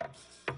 Thank you.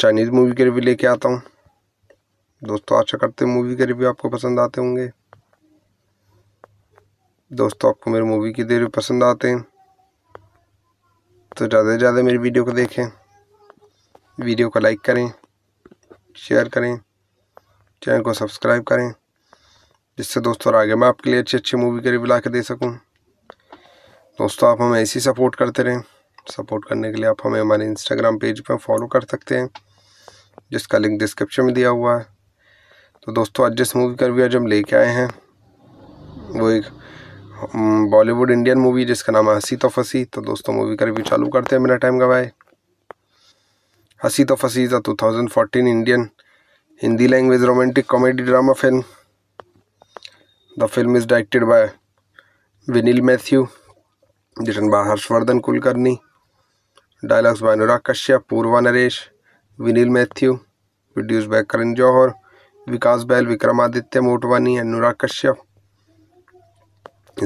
Chinese movie के review लेके आता हूँ दोस्तों आशा करते हैं मूवी के रिव्यू आपको पसंद आते होंगे दोस्तों आपको मेरी मूवी के रिव्यू पसंद आते हैं तो ज़्यादा से ज़्यादा मेरी वीडियो को देखें वीडियो को लाइक करें शेयर करें चैनल को सब्सक्राइब करें जिससे दोस्तों आगे मैं आपके लिए अच्छी अच्छी मूवी के रिव्यू ला के दे सकूँ दोस्तों आप हमें ही सपोर्ट करते रहें सपोर्ट करने के लिए आप हमें हमारे इंस्टाग्राम पेज पर फॉलो कर सकते हैं जिसका लिंक डिस्क्रिप्शन में दिया हुआ है तो दोस्तों आज जिस मूवी का भी आज हम लेके आए हैं वो एक बॉलीवुड इंडियन मूवी जिसका नाम है हंसी तो फसी तो दोस्तों मूवी का रिव्यू चालू करते हैं मेरा टाइम गवाए Hasee Toh Phasee is a two thousand fourteen Indian Hindi language romantic comedy drama film the film is directed by विनील Mathew written by Harshavardhan Kulkarni dialogues by Anurag Kashyap Purva Naresh विनील Mathew produce by Karan Johar Vikas Bahl Vikramaditya Motwane Anurag Kashyap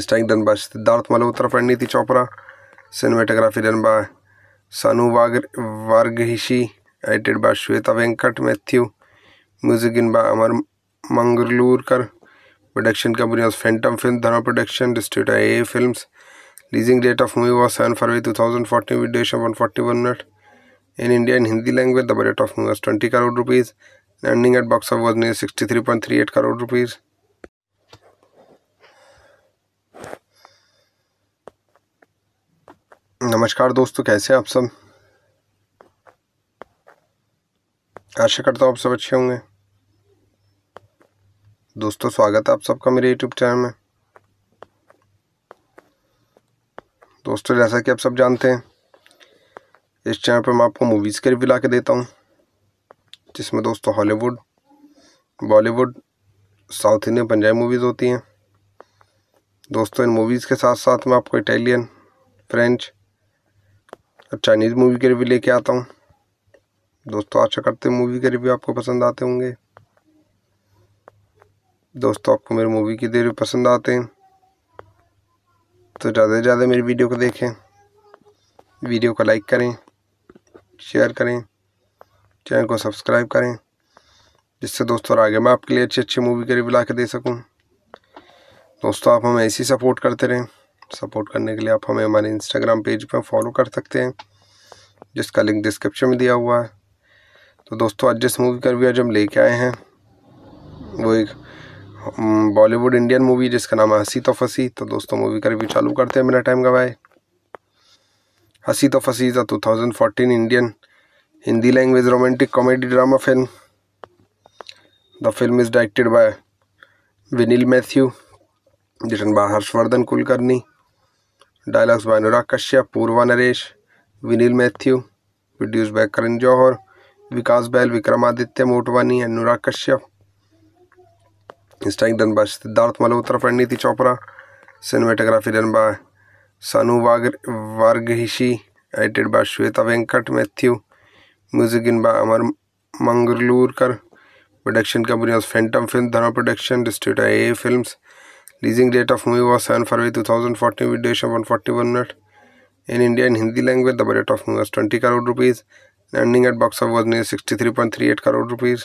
strike done by Siddharth Malhotra Parineeti Chopra cinematography done by Sanu वाग Varghese edited by Shweta Venkat Mathew music in by Amar मंगलूरकर production company of Phantom film Dharma production distributor A films releasing date of movie was seven February two thousand fourteen with duration one forty one minute in India in Hindi language the budget of movie was twenty crore rupees ending at box of was near sixty three point three eight crore rupees नमस्कार दोस्तों कैसे आप सब आशा करता हूँ आप सब अच्छे होंगे दोस्तों स्वागत है आप सबका मेरे यूट्यूब चैनल में दोस्तों जैसा कि आप सब जानते हैं इस चैनल पर मैं आपको मूवीज़ के रिव्यू ला के देता हूँ जिसमें दोस्तों Hollywood Bollywood south Indian Punjabi movies होती हैं दोस्तों इन मूवीज़ के साथ साथ मैं आपको इटालियन फ्रेंच और चाइनीज़ मूवी के रिव्यू लेके आता हूँ दोस्तों आशा करते हैं मूवी के रिव्यू आपको पसंद आते होंगे दोस्तों आपको मेरे मूवी के रिव्यू पसंद आते हैं तो ज़्यादा से ज़्यादा मेरी वीडियो को देखें वीडियो को लाइक करें शेयर करें चैनल को सब्सक्राइब करें जिससे दोस्तों आगे मैं आपके लिए अच्छी अच्छी मूवी के रिव्यू ला के दे सकूँ दोस्तों आप हमें ही सपोर्ट करते रहें सपोर्ट करने के लिए आप हमें हमारे इंस्टाग्राम पेज पर फॉलो कर सकते हैं जिसका लिंक डिस्क्रिप्शन में दिया हुआ है तो दोस्तों आज जिस मूवी का रिव्यू आज हम लेके आए हैं वो एक हम्म, बॉलीवुड इंडियन मूवी जिसका नाम है हंसी तो फंसी तो दोस्तों मूवी का रिव्यू चालू करते हैं मेरा टाइम गवाए Hasee Toh Phasee is a two thousand fourteen Indian Hindi language romantic comedy drama film the film is directed by विनील Mathew written by Harshavardhan Kulkarni dialogues by Anurag Kashyap Purva Naresh विनील Mathew produce by Karan Johar Vikas Bahl Vikramaditya Motwane Anurag Kashyap strike done by Siddharth Malhotra नीति Chopra cinematography done by Sanu वाग Varghese edited by Shweta Venkat Mathew music in by Amar मंगलूरकर production company of Phantom film Dharma production distributor A film releasing date of movie was seven February two thousand fourteen with one forty one minute in India in Hindi language the budget of movie was twenty crore rupees ending at box of was near sixty three point three eight crore rupees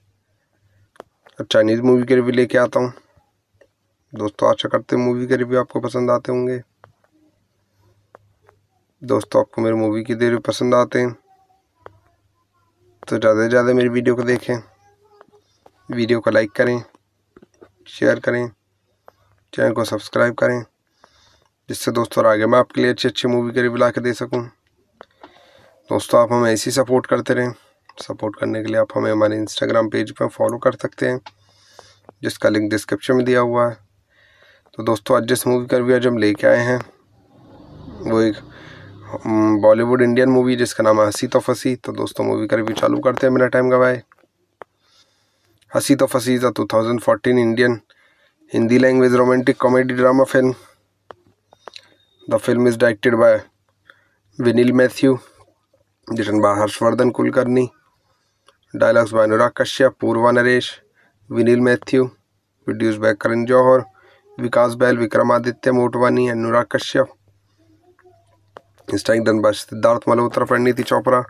Chinese movie के review लेके आता हूँ दोस्तों आशा करते हैं movie के review आपको पसंद आते होंगे दोस्तों आपको मेरी मूवी के रिव्यू पसंद आते हैं तो ज़्यादा से ज़्यादा मेरी वीडियो को देखें वीडियो को लाइक करें शेयर करें चैनल को सब्सक्राइब करें जिससे दोस्तों आगे मैं आपके लिए अच्छी अच्छी मूवी के रिव्यू ला के दे सकूँ दोस्तों आप हमें ही सपोर्ट करते रहें सपोर्ट करने के लिए आप हमें हमारे इंस्टाग्राम पेज पर फॉलो कर सकते हैं जिसका लिंक डिस्क्रिप्शन में दिया हुआ है तो दोस्तों आज जिस मूवी का रिव्यू आज हम लेके आए हैं वो एक बॉलीवुड इंडियन मूवी जिसका नाम है हंसी तो फसी तो दोस्तों मूवी का रिव्यू चालू करते हैं मेरा टाइम गवाए Hasee Toh Phasee is a two thousand fourteen Indian Hindi language romantic comedy drama film the film is directed by विनील Mathew written by Harshavardhan Kulkarni dialogues by Anurag Kashyap Purva Naresh विनील Mathew produce by Karan Johar Vikas Bahl Vikramaditya Motwane Anurag Kashyap strike done by Siddharth Malhotra Parineeti Chopra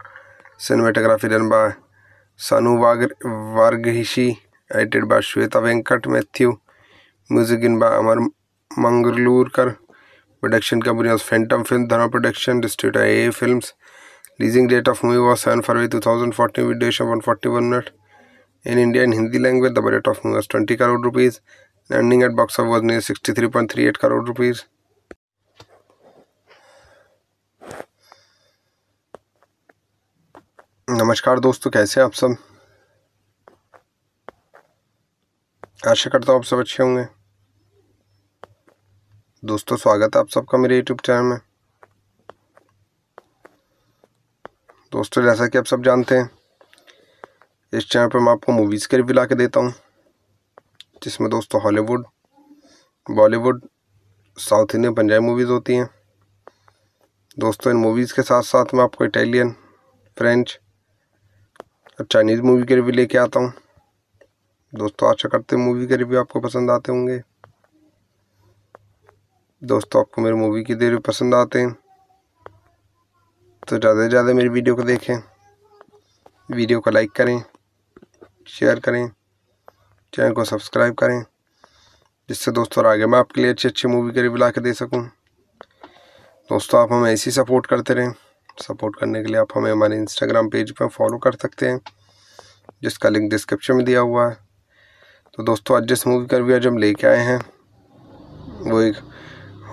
cinematography done by Sanu वाग Varghese edited by Shweta Venkat Mathew music in by Amar मंगलूरकर production company of Phantom film Dharma production distributor A films Releasing date of movie was 7 February 2014 with duration 141 minutes. In India in Hindi language, the budget of movie was 20 crore rupees. The ending at box office was near 63.38 crore rupees. नमस्कार दोस्तों कैसे हैं आप सब आशा करता हूँ आप सब अच्छे होंगे दोस्तों स्वागत है आप सबका मेरे यूट्यूब चैनल में दोस्तों जैसा कि आप सब जानते हैं इस चैनल पर मैं आपको मूवीज़ के रिव्यू ला के देता हूँ जिसमें दोस्तों Hollywood Bollywood south Indian Punjabi movies होती हैं दोस्तों इन मूवीज़ के साथ साथ मैं आपको इटालियन फ्रेंच और चाइनीज़ मूवी के रिव्यू लेके आता हूँ दोस्तों आशा करते हैं मूवी के रिव्यू आपको पसंद आते होंगे दोस्तों आपको मेरे मूवी के रिव्यू पसंद आते हैं तो ज़्यादा से ज़्यादा मेरी वीडियो को देखें वीडियो को लाइक करें शेयर करें चैनल को सब्सक्राइब करें जिससे दोस्तों आगे मैं आपके लिए अच्छी अच्छी मूवी के रिव्यू ला के दे सकूँ दोस्तों आप हमें ही सपोर्ट करते रहें सपोर्ट करने के लिए आप हमें हमारे इंस्टाग्राम पेज पर फॉलो कर सकते हैं जिसका लिंक डिस्क्रिप्शन में दिया हुआ है तो दोस्तों आज जिस मूवी का रिव्यू आज हम लेके आए हैं वो एक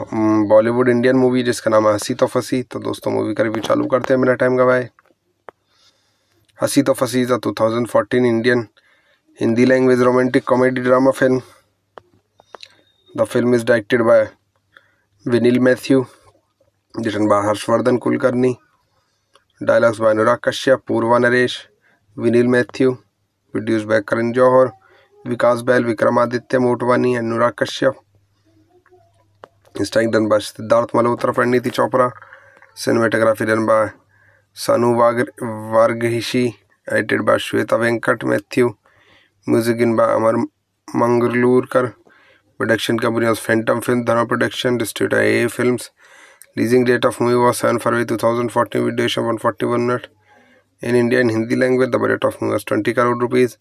हम्म, बॉलीवुड इंडियन मूवी जिसका नाम है हंसी तो फंसी तो दोस्तों मूवी का रिव्यू चालू करते हैं मेरा टाइम गवाए Hasee Toh Phasee is a two thousand fourteen Indian Hindi language romantic comedy drama film the film is directed by विनील Mathew written by Harshavardhan Kulkarni dialogues by Anurag Kashyap Purva Naresh विनील Mathew produce by Karan Johar Vikas Bahl Vikramaditya Motwane Anurag Kashyap strike done by Siddharth Malhotra Parineeti Chopra cinematography done by Sanu वाग Varghese edited by Shweta Venkat Mathew music in by Amar मंगलूरकर production company of Phantom film Dharma production distributor A film releasing date of movie was seven February two thousand fourteen with duration one forty one minute in India in Hindi language the budget of movie was twenty crore rupees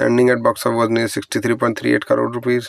ending at box of was near sixty three point three eight crore rupees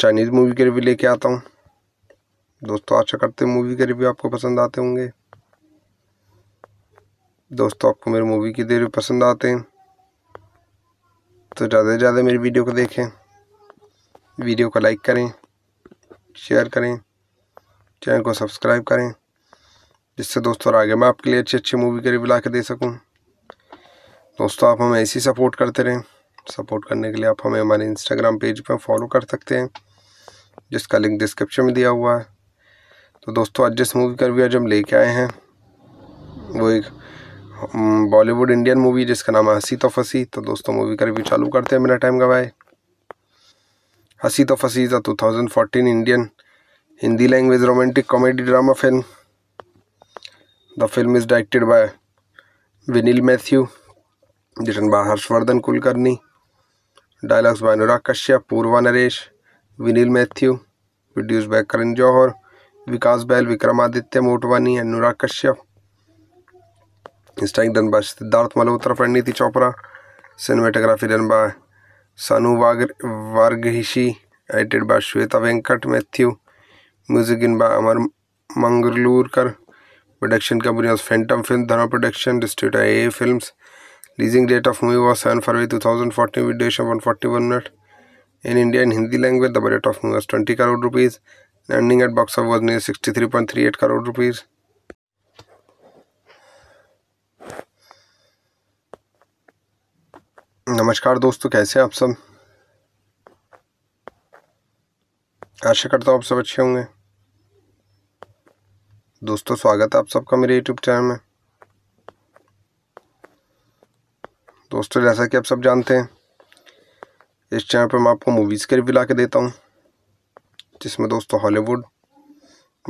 Chinese movie के review लेके आता हूँ दोस्तों आशा करते हैं movie के review आपको पसंद आते होंगे दोस्तों आपको मेरी मूवी के रिव्यू पसंद आते हैं तो ज़्यादा से ज़्यादा मेरी वीडियो को देखें वीडियो को लाइक करें शेयर करें चैनल को सब्सक्राइब करें जिससे दोस्तों आगे मैं आपके लिए अच्छी अच्छी मूवी के रिव्यू ला के दे सकूँ दोस्तों आप हमें ही सपोर्ट करते रहें सपोर्ट करने के लिए आप हमें हमारे इंस्टाग्राम पेज पर फॉलो कर सकते हैं जिसका लिंक डिस्क्रिप्शन में दिया हुआ है तो दोस्तों आज जिस मूवी का भी आज हम लेके आए हैं वो एक बॉलीवुड इंडियन मूवी जिसका नाम है हंसी तो फंसी तो दोस्तों मूवी का रिव्यू चालू करते हैं मेरा टाइम गवाए Hasee Toh Phasee is a two thousand fourteen Indian Hindi language romantic comedy drama film the film is directed by विनील Mathew जिसन by Harshavardhan Kulkarni dialogues by Anurag Kashyap Purva Naresh विनील Mathew produce by Karan Johar Vikas Bahl Vikramaditya Motwane Anurag Kashyap strike done by Siddharth Malhotra Parineeti Chopra cinematography done by Sanu वाग Varghese edited by Shweta Venkat Mathew music in by Amar मंगलूरकर production company of Phantom film Dharma production distributor A films Releasing date of movie was 7 February 2014 with duration 141 minutes. In India in Hindi language, the budget of movie was 20 crore rupees. The ending at box office was near 63.38 crore rupees. नमस्कार दोस्तों कैसे हैं आप सब आशा करता हूँ आप सब अच्छे होंगे दोस्तों स्वागत है आप सबका मेरे यूट्यूब चैनल में दोस्तों जैसा कि आप सब जानते हैं इस चैनल पर मैं आपको मूवीज़ के रिव्यू ला के देता हूँ जिसमें दोस्तों Hollywood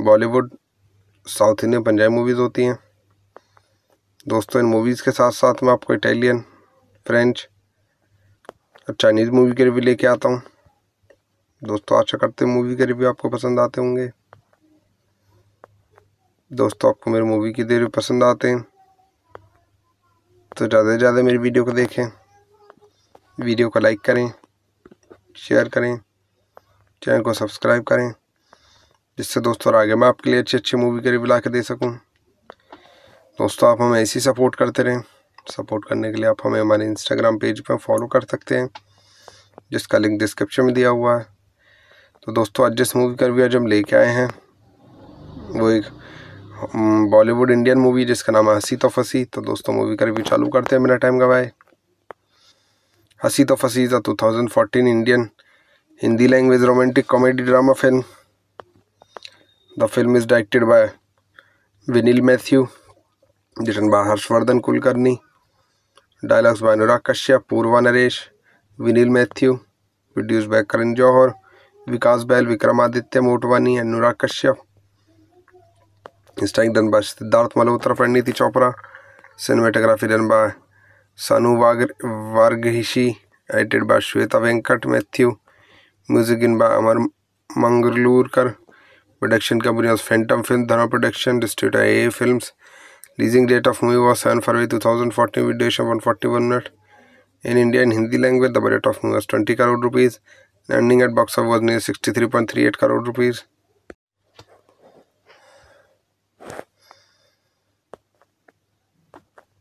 Bollywood south Indian Punjabi movies होती हैं दोस्तों इन मूवीज़ के साथ साथ मैं आपको इटालियन फ्रेंच और चाइनीज़ मूवी के रिव्यू लेके आता हूँ दोस्तों आशा करते हैं मूवी के रिव्यू आपको पसंद आते होंगे दोस्तों आपको मेरे मूवी के रिव्यू पसंद आते हैं तो ज़्यादा से ज़्यादा मेरी वीडियो को देखें वीडियो को लाइक करें शेयर करें चैनल को सब्सक्राइब करें जिससे दोस्तों आगे मैं आपके लिए अच्छी अच्छी मूवी के रिव्यू ला के दे सकूँ दोस्तों आप हमें ही सपोर्ट करते रहें सपोर्ट करने के लिए आप हमें हमारे इंस्टाग्राम पेज पर फॉलो कर सकते हैं जिसका लिंक डिस्क्रिप्शन में दिया हुआ है तो दोस्तों आज जिस मूवी का रिव्यू आज हम लेके आए हैं वो एक हम्म, बॉलीवुड इंडियन मूवी जिसका नाम है हंसी तो फंसी तो दोस्तों मूवी का रिव्यू चालू करते हैं मेरा टाइम गवाए Hasee Toh Phasee is a two thousand fourteen Indian Hindi language romantic comedy drama film the film is directed by विनील Mathew written by Harshavardhan Kulkarni dialogues by Anurag Kashyap Purva Naresh विनील Mathew produce by Karan Johar Vikas Bahl Vikramaditya Motwane Anurag Kashyap strike done by Siddharth Malhotra Parineeti Chopra cinematography done by Sanu वाग Varghese edited by Shweta Venkat Mathew music in by Amar मंगलूरकर production company of Phantom film Dharma production distributor A film releasing date of movie was seven February two thousand fourteen with duration one forty one minute in India in Hindi language the budget of movie was twenty crore rupees ending at box of was near sixty three point three eight crore rupees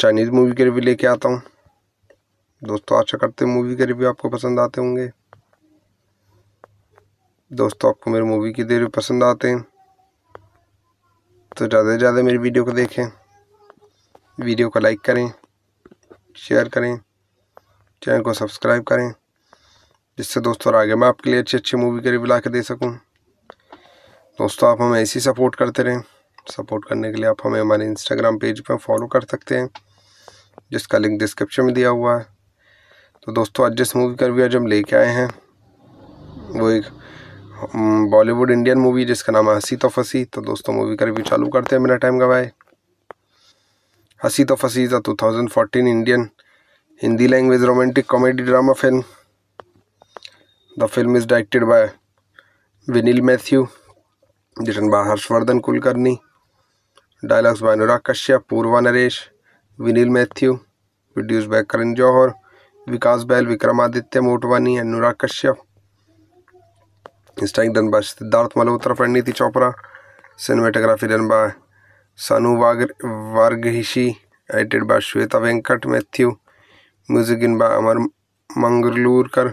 Chinese movie के review लेके आता हूँ दोस्तों आशा करते हैं movie के review आपको पसंद आते होंगे दोस्तों आपको मेरी मूवी के रिव्यू पसंद आते हैं तो ज़्यादा से ज़्यादा मेरी वीडियो को देखें वीडियो को लाइक करें शेयर करें चैनल को सब्सक्राइब करें जिससे दोस्तों आगे मैं आपके लिए अच्छी अच्छी मूवी के रिव्यू ला के दे सकूँ दोस्तों आप हमें ही सपोर्ट करते रहें सपोर्ट करने के लिए आप हमें हमारे इंस्टाग्राम पेज पर फॉलो कर सकते हैं जिसका लिंक डिस्क्रिप्शन में दिया हुआ है तो दोस्तों आज जिस मूवी का भी आज हम लेके आए हैं वो एक बॉलीवुड इंडियन मूवी जिसका नाम है हंसी तो फंसी तो दोस्तों मूवी का रिव्यू चालू करते हैं मेरा टाइम गवाए Hasee Toh Phasee is a two thousand fourteen Indian Hindi language romantic comedy drama film the film is directed by विनील Mathew जिसन by Harshavardhan Kulkarni dialogues by Anurag Kashyap Purva Naresh विनील Mathew produce by Karan Johar Vikas Bahl Vikramaditya Motwane Anurag Kashyap strike done by Siddharth Malhotra Parineeti Chopra cinematography done by Sanu वाग Varghese edited by Shweta Venkat Mathew music in by Amar मंगलूरकर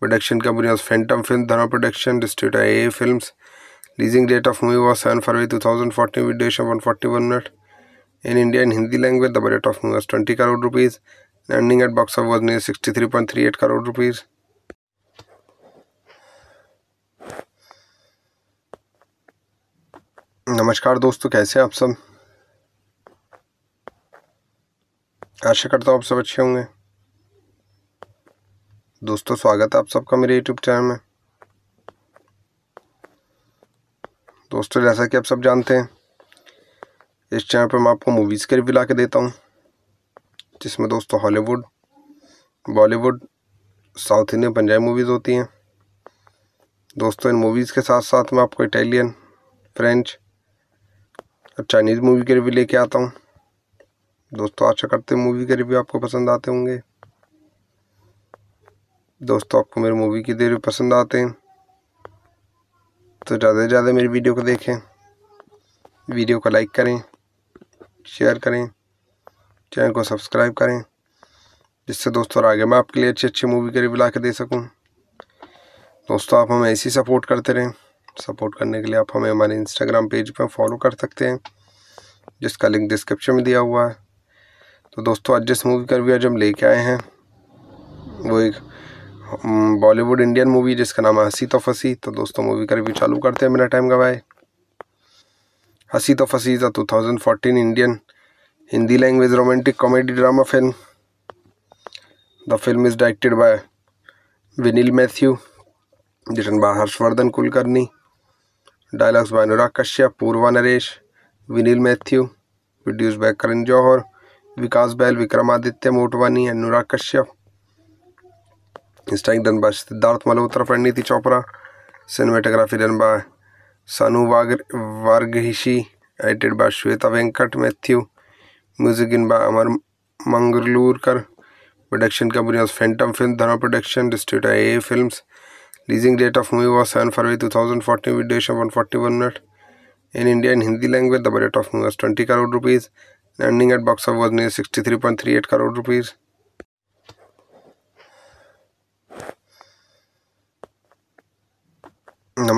production company of Phantom film Dharma production distributor A films Releasing date of movie was 7 February 2014 with duration 141 minutes. In India in Hindi language, the budget of movie was 20 crore rupees and ending at box office was near 63.38 crore rupees. नमस्कार दोस्तों कैसे हैं आप सब आशा करता हूँ आप सब अच्छे होंगे दोस्तों स्वागत है आप सबका मेरे यूट्यूब चैनल में दोस्तों तो जैसा कि आप सब जानते हैं इस चैनल पर मैं आपको मूवीज़ के रिव्यू ला के देता हूँ जिसमें दोस्तों Hollywood Bollywood south Indian Punjabi movies होती हैं दोस्तों इन मूवीज़ के साथ साथ मैं आपको इटालियन फ्रेंच और चाइनीज़ मूवी के रिव्यू लेके आता हूँ दोस्तों आशा करते हैं मूवी के रिव्यू आपको पसंद आते होंगे दोस्तों आपको मेरे मूवी के रिव्यू पसंद आते हैं तो ज़्यादा से ज़्यादा मेरी वीडियो को देखें वीडियो को लाइक करें शेयर करें चैनल को सब्सक्राइब करें जिससे दोस्तों आगे मैं आपके लिए अच्छी अच्छी मूवी के रिव्यू ला के दे सकूँ दोस्तों आप हमें ही सपोर्ट करते रहें सपोर्ट करने के लिए आप हमें हमारे इंस्टाग्राम पेज पर फॉलो कर सकते हैं जिसका लिंक डिस्क्रिप्शन में दिया हुआ है तो दोस्तों आज जिस मूवी का रिव्यू आज हम लेके आए हैं वो एक हम्म, बॉलीवुड इंडियन मूवी जिसका नाम है हंसी तो फंसी तो दोस्तों मूवी का रिव्यू चालू करते हैं मेरा टाइम गवाए Hasee Toh Phasee is a two thousand fourteen Indian Hindi language romantic comedy drama film the film is directed by विनील Mathew written by Harshavardhan Kulkarni dialogues by Anurag Kashyap Purva Naresh विनील Mathew produce by Karan Johar Vikas Bahl Vikramaditya Motwane Anurag Kashyap strike done by Siddharth Malhotra नीति Chopra cinematography done by Sanu वाग Varghese edited by Shweta Venkat Mathew music in by Amar मंगलूरकर production company of Phantom film Dharma production distributor A film releasing date of movie was seven February two thousand fourteen with one forty one minute in India in Hindi language the budget of movie was twenty crore rupees ending at box of was near sixty three point three eight crore rupees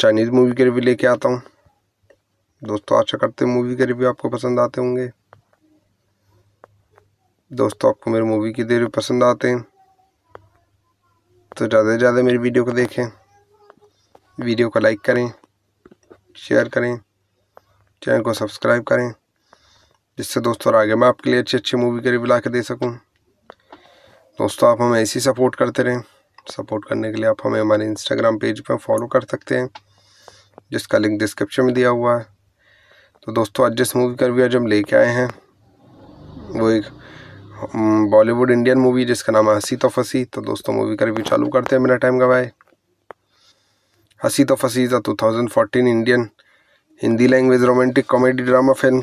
Chinese movie के review लेके आता हूँ दोस्तों आशा करते हैं movie के review आपको पसंद आते होंगे दोस्तों आपको मेरे मूवी के रिव्यू पसंद आते हैं तो ज़्यादा से ज़्यादा मेरी वीडियो को देखें वीडियो को लाइक करें शेयर करें चैनल को सब्सक्राइब करें जिससे दोस्तों आगे मैं आपके लिए अच्छी अच्छी मूवी के रिव्यू ला के दे सकूँ दोस्तों आप हमें ही सपोर्ट करते रहें सपोर्ट करने के लिए आप हमें हमारे इंस्टाग्राम पेज पर फॉलो कर सकते हैं जिसका लिंक डिस्क्रिप्शन में दिया हुआ है तो दोस्तों आज जिस मूवी का रिव्यू आज हम लेके आए हैं वो एक बॉलीवुड इंडियन मूवी जिसका नाम है हंसी तो फसी तो दोस्तों मूवी का रिव्यू चालू करते हैं मेरा टाइम गवाए Hasee Toh Phasee is a two thousand fourteen Indian Hindi language romantic comedy drama film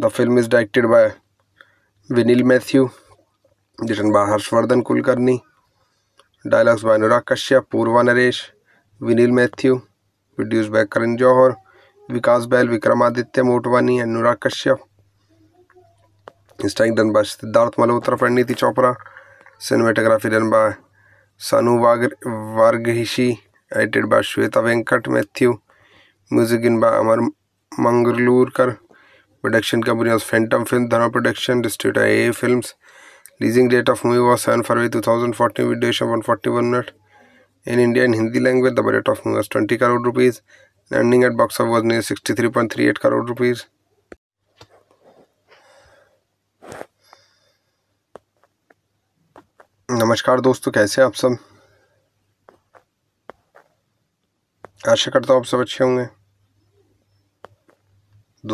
the film is directed by विनील Mathew written by Harshavardhan Kulkarni dialogues by Anurag Kashyap Purva Naresh विनील Mathew produce by Karan Johar Vikas Bahl Vikramaditya Motwane Anurag Kashyap strike done by Siddharth Malhotra Parineeti Chopra cinematography done by Sanu वाग Varghese edited by Shweta Venkat Mathew music in by Amar मंगलूरकर production company of Phantom film Dharma production distributor A films releasing date of movie was seven February two thousand fourteen with duration one forty one minute in India in Hindi language the budget of movie was twenty crore rupees ending at box of was near sixty three point three eight crore rupees नमस्कार दोस्तों कैसे हैं आप सब आशा करता हूँ आप सब अच्छे होंगे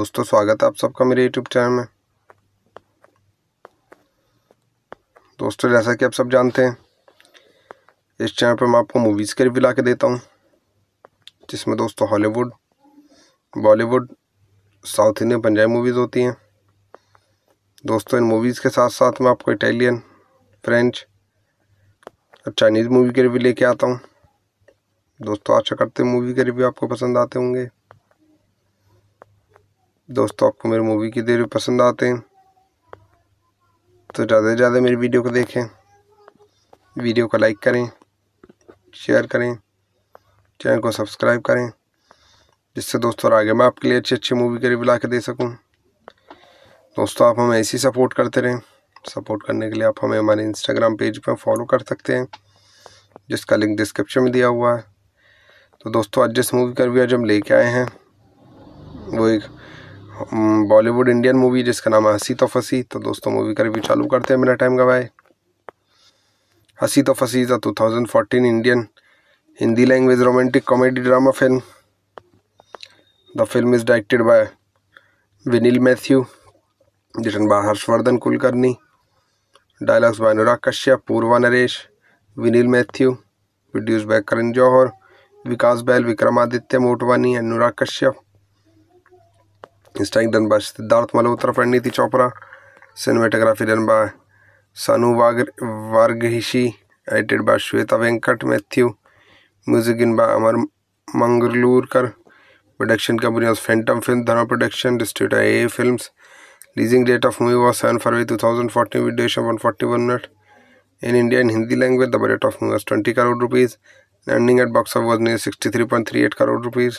दोस्तों स्वागत है आप सबका मेरे यूट्यूब चैनल में दोस्तों जैसा कि आप सब जानते हैं इस चैनल पर मैं आपको मूवीज़ के रिव्यू ला के देता हूँ जिसमें दोस्तों Hollywood Bollywood south Indian Punjabi movies होती हैं दोस्तों इन मूवीज़ के साथ साथ मैं आपको इटालियन फ्रेंच और चाइनीज़ मूवी के रिव्यू लेके आता हूँ दोस्तों आशा करते हैं मूवी के रिव्यू आपको पसंद आते होंगे दोस्तों आपको मेरे मूवी के रिव्यू पसंद आते हैं तो ज़्यादा से ज़्यादा मेरी वीडियो को देखें वीडियो को लाइक करें शेयर करें चैनल को सब्सक्राइब करें जिससे दोस्तों आगे मैं आपके लिए अच्छी अच्छी मूवी के रिव्यू ला के दे सकूँ दोस्तों आप हमें ही सपोर्ट करते रहें सपोर्ट करने के लिए आप हमें हमारे इंस्टाग्राम पेज पर फॉलो कर सकते हैं जिसका लिंक डिस्क्रिप्शन में दिया हुआ है तो दोस्तों आज जिस मूवी का रिव्यू आज हम लेके आए हैं वो एक हम्म, बॉलीवुड इंडियन मूवी जिसका नाम है हंसी तो फंसी तो दोस्तों मूवी का रिव्यू चालू करते हैं मेरा टाइम गवाए Hasee Toh Phasee is a two thousand fourteen Indian Hindi language romantic comedy drama film the film is directed by विनील Mathew written by Harshavardhan Kulkarni dialogues by Anurag Kashyap Purva Naresh विनील Mathew produce by Karan Johar Vikas Bahl Vikramaditya Motwane Anurag Kashyap strike done by Siddharth Malhotra नीति Chopra cinematography done by Sanu वाग Varghese edited by Shweta Venkat Mathew music in by Amar मंगलूरकर production company of Phantom film Dharma production distributor A film releasing date of movie was seven February two thousand fourteen with one forty one minute in India in Hindi language the budget of movie was twenty crore rupees ending at box of was near sixty three point three eight crore rupees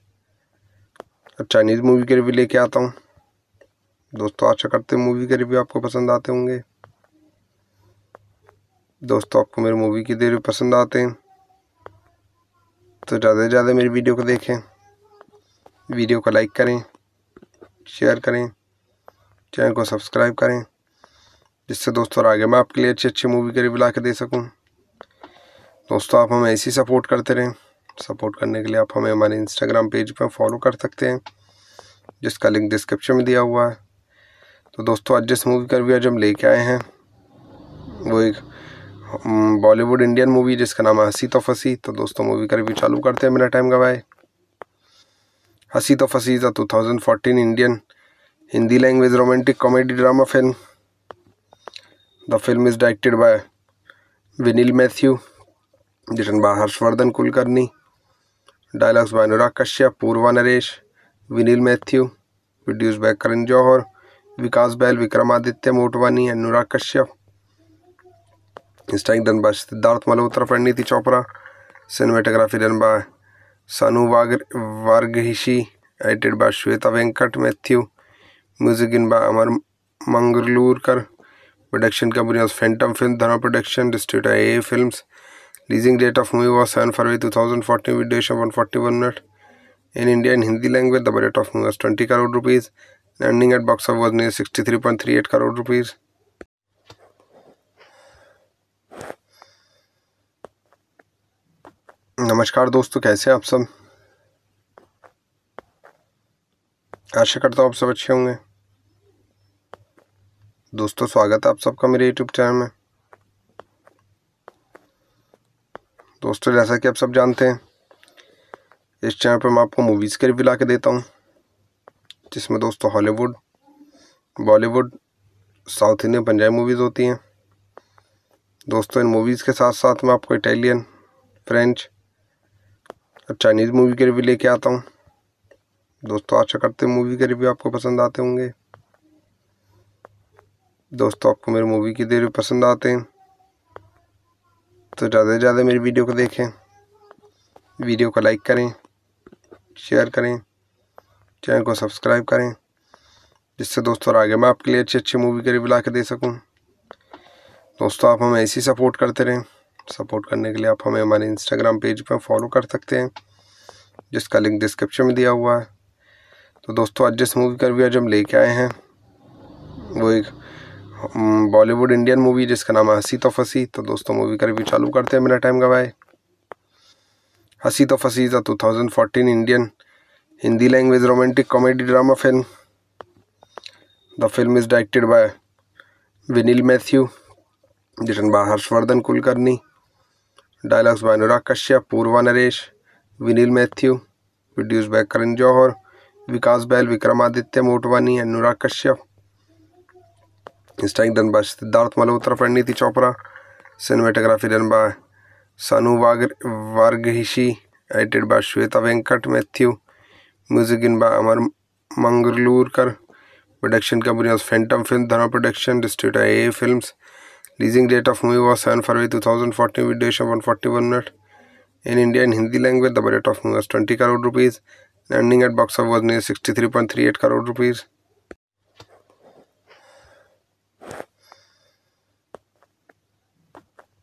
Chinese movie के review लेके आता हूँ दोस्तों आशा करते हैं movie के review आपको पसंद आते होंगे दोस्तों आपको मेरी मूवी के रिव्यू पसंद आते हैं तो ज़्यादा से ज़्यादा मेरी वीडियो को देखें वीडियो को लाइक करें शेयर करें चैनल को सब्सक्राइब करें जिससे दोस्तों आगे मैं आपके लिए अच्छी अच्छी मूवी के रिव्यू ला के दे सकूँ दोस्तों आप हमें ही सपोर्ट करते रहें सपोर्ट करने के लिए आप हमें हमारे इंस्टाग्राम पेज पर फॉलो कर सकते हैं जिसका लिंक डिस्क्रिप्शन में दिया हुआ है तो दोस्तों आज जिस मूवी का रिव्यू आज हम लेके आए हैं वो एक बॉलीवुड इंडियन मूवी जिसका नाम है हंसी तो फसी तो दोस्तों मूवी का रिव्यू चालू करते हैं मेरा टाइम गवाए Hasee Toh Phasee is a two thousand fourteen Indian Hindi language romantic comedy drama film the film is directed by विनील Mathew written by Harshavardhan Kulkarni dialogues by Anurag Kashyap Purva Naresh विनील Mathew produce by Karan Johar Vikas Bahl Vikramaditya Motwane Anurag Kashyap strike done by Siddharth Malhotra Parineeti Chopra cinematography done by Sanu वाग Varghese edited by Shweta Venkat Mathew music in by Amar मंगलूरकर production company of Phantom film Dharma production distributor A films Releasing date of movie was 7 February 2014 with duration 141 minutes. In India in Hindi language, the budget of movie was 20 crore rupees. The ending at box office was near 63.38 crore rupees. नमस्कार दोस्तों कैसे हैं आप सब आशा करता हूँ आप सब अच्छे होंगे दोस्तों स्वागत है आप सबका मेरे यूट्यूब चैनल में दोस्तों जैसा कि आप सब जानते हैं इस चैनल पर मैं आपको मूवीज़ के रिव्यू ला के देता हूँ जिसमें दोस्तों Hollywood Bollywood south Indian Punjabi movies होती हैं दोस्तों इन मूवीज़ के साथ साथ मैं आपको इटालियन फ्रेंच और चाइनीज़ मूवी के रिव्यू लेके आता हूँ दोस्तों आशा करते हैं मूवी के रिव्यू आपको पसंद आते होंगे दोस्तों आपको मेरे मूवी के रिव्यू पसंद आते हैं तो ज़्यादा से ज़्यादा मेरी वीडियो को देखें वीडियो को लाइक करें शेयर करें चैनल को सब्सक्राइब करें जिससे दोस्तों आगे मैं आपके लिए अच्छी अच्छी मूवी के रिव्यू ला के दे सकूँ दोस्तों आप हमें ही सपोर्ट करते रहें सपोर्ट करने के लिए आप हमें हमारे इंस्टाग्राम पेज पर फॉलो कर सकते हैं जिसका लिंक डिस्क्रिप्शन में दिया हुआ है तो दोस्तों आज जिस मूवी का रिव्यू आज हम लेके आए हैं वो एक हम्म, बॉलीवुड इंडियन मूवी जिसका नाम है हंसी तो फंसी तो दोस्तों मूवी का रिव्यू चालू करते हैं मेरा टाइम गवाए Hasee Toh Phasee is a two thousand fourteen Indian Hindi language romantic comedy drama film the film is directed by विनील Mathew written by Harshavardhan Kulkarni dialogues by Anurag Kashyap Purva Naresh विनील Mathew produce by Karan Johar Vikas Bahl Vikramaditya Motwane Anurag Kashyap strike done by Siddharth Malhotra Parineeti Chopra cinematography done by Sanu वाग Varghese edited by Shweta Venkat Mathew music in by Amar मंगलूरकर production company of Phantom film Dharma production distributor A film releasing date of movie was seven February two thousand fourteen with duration one forty one minute in India in Hindi language the budget of movie was twenty crore rupees ending at box of was near sixty three point three eight crore rupees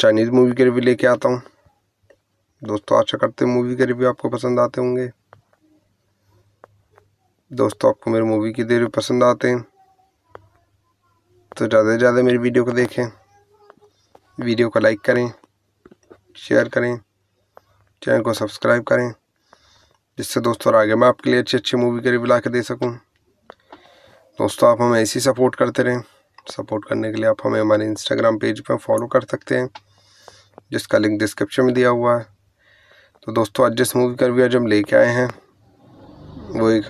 Chinese movie के review लेके आता हूँ दोस्तों आशा करते हैं movie के review आपको पसंद आते होंगे दोस्तों आपको मेरी मूवी के रिव्यू पसंद आते हैं तो ज़्यादा से ज़्यादा मेरी वीडियो को देखें वीडियो को लाइक करें शेयर करें चैनल को सब्सक्राइब करें जिससे दोस्तों आगे मैं आपके लिए अच्छी अच्छी मूवी के रिव्यू ला के दे सकूँ दोस्तों आप हमें ही सपोर्ट करते रहें सपोर्ट करने के लिए आप हमें हमारे इंस्टाग्राम पेज पर फॉलो कर सकते हैं जिसका लिंक डिस्क्रिप्शन में दिया हुआ है तो दोस्तों आज जिस मूवी का रिव्यू आज हम लेके आए हैं वो एक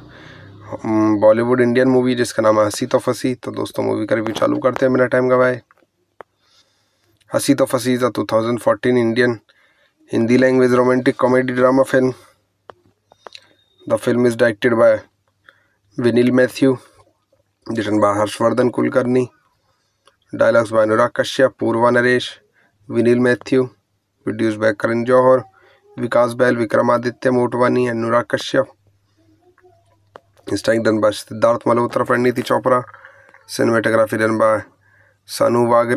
बॉलीवुड इंडियन मूवी जिसका नाम है हंसी तो फसी तो दोस्तों मूवी का रिव्यू चालू करते हैं मेरा टाइम गवाए Hasee Toh Phasee is a two thousand fourteen Indian Hindi language romantic comedy drama film the film is directed by विनील Mathew जिसन by Harshavardhan Kulkarni dialogues by Anurag Kashyap Purva Naresh विनील Mathew produce by Karan Johar Vikas Bahl Vikramaditya Motwane Anurag Kashyap strike done by Siddharth Malhotra Parineeti Chopra cinematography done by Sanu वाग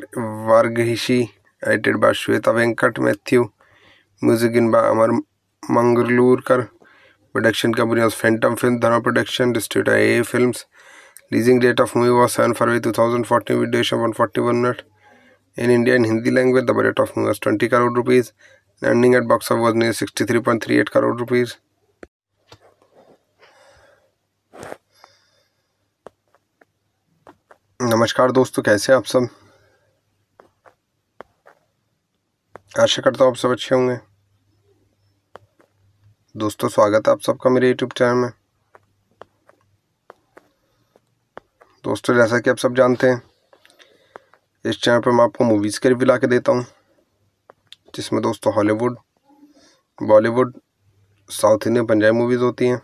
Varghese edited by Shweta Venkat Mathew music in by Amar मंगलूरकर production company of Phantom film Dharma production distributor A films Releasing date of movie was 7 February 2014 with duration 141 minutes. In India in Hindi language, the budget of movie was 20 crore rupees and ending at box office was near 63.38 crore rupees. नमस्कार दोस्तों कैसे हैं आप सब आशा करता हूँ आप सब अच्छे होंगे दोस्तों स्वागत है आप सबका मेरे यूट्यूब चैनल में दोस्तों जैसा कि आप सब जानते हैं इस चैनल पर मैं आपको मूवीज़ के रिव्यू ला के देता हूँ जिसमें दोस्तों Hollywood Bollywood south Indian Punjabi movies होती हैं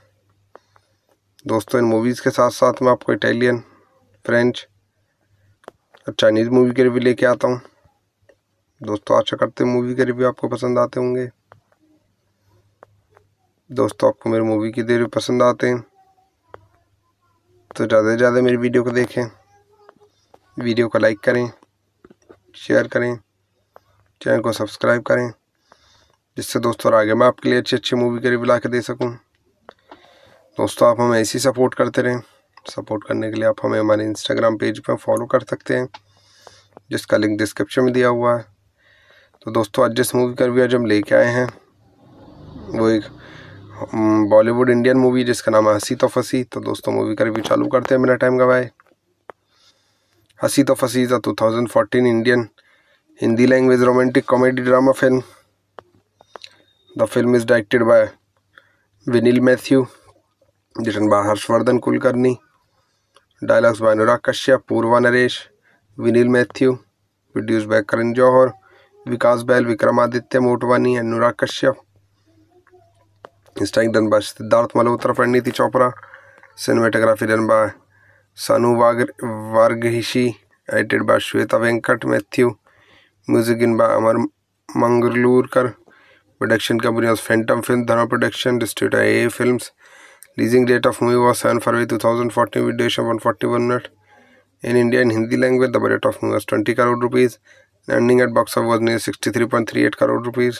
दोस्तों इन मूवीज़ के साथ साथ मैं आपको इटालियन फ्रेंच और चाइनीज़ मूवी के रिव्यू लेके आता हूँ दोस्तों आशा करते हैं मूवी के रिव्यू आपको पसंद आते होंगे दोस्तों आपको मेरे मूवी के रिव्यू पसंद आते हैं तो ज़्यादा से ज़्यादा मेरी वीडियो को देखें वीडियो को लाइक करें शेयर करें चैनल को सब्सक्राइब करें जिससे दोस्तों आगे मैं आपके लिए अच्छी अच्छी मूवी के रिव्यू ला के दे सकूँ दोस्तों आप हमें ही सपोर्ट करते रहें सपोर्ट करने के लिए आप हमें हमारे इंस्टाग्राम पेज पर फॉलो कर सकते हैं जिसका लिंक डिस्क्रिप्शन में दिया हुआ है तो दोस्तों आज जिस मूवी का रिव्यू आज हम लेके आए हैं वो एक हम्म, बॉलीवुड इंडियन मूवी जिसका नाम है हंसी तो फंसी तो दोस्तों मूवी का रिव्यू चालू करते हैं मेरा टाइम गवाए Hasee Toh Phasee is a two thousand fourteen Indian Hindi language romantic comedy drama film the film is directed by विनील Mathew written by Harshavardhan Kulkarni dialogues by Anurag Kashyap Purva Naresh विनील Mathew produce by Karan Johar Vikas Bahl Vikramaditya Motwane Anurag Kashyap strike done by Siddharth Malhotra Parineeti Chopra cinematography done by Sanu वाग Varghese edited by Shweta Venkat Mathew music in by Amar मंगलूरकर production company of Phantom film Dharma production distributor A film releasing date of movie was seven February two thousand fourteen with one forty one minute in India in Hindi language the budget of movie was twenty crore rupees ending at box of was near sixty three point three eight crore rupees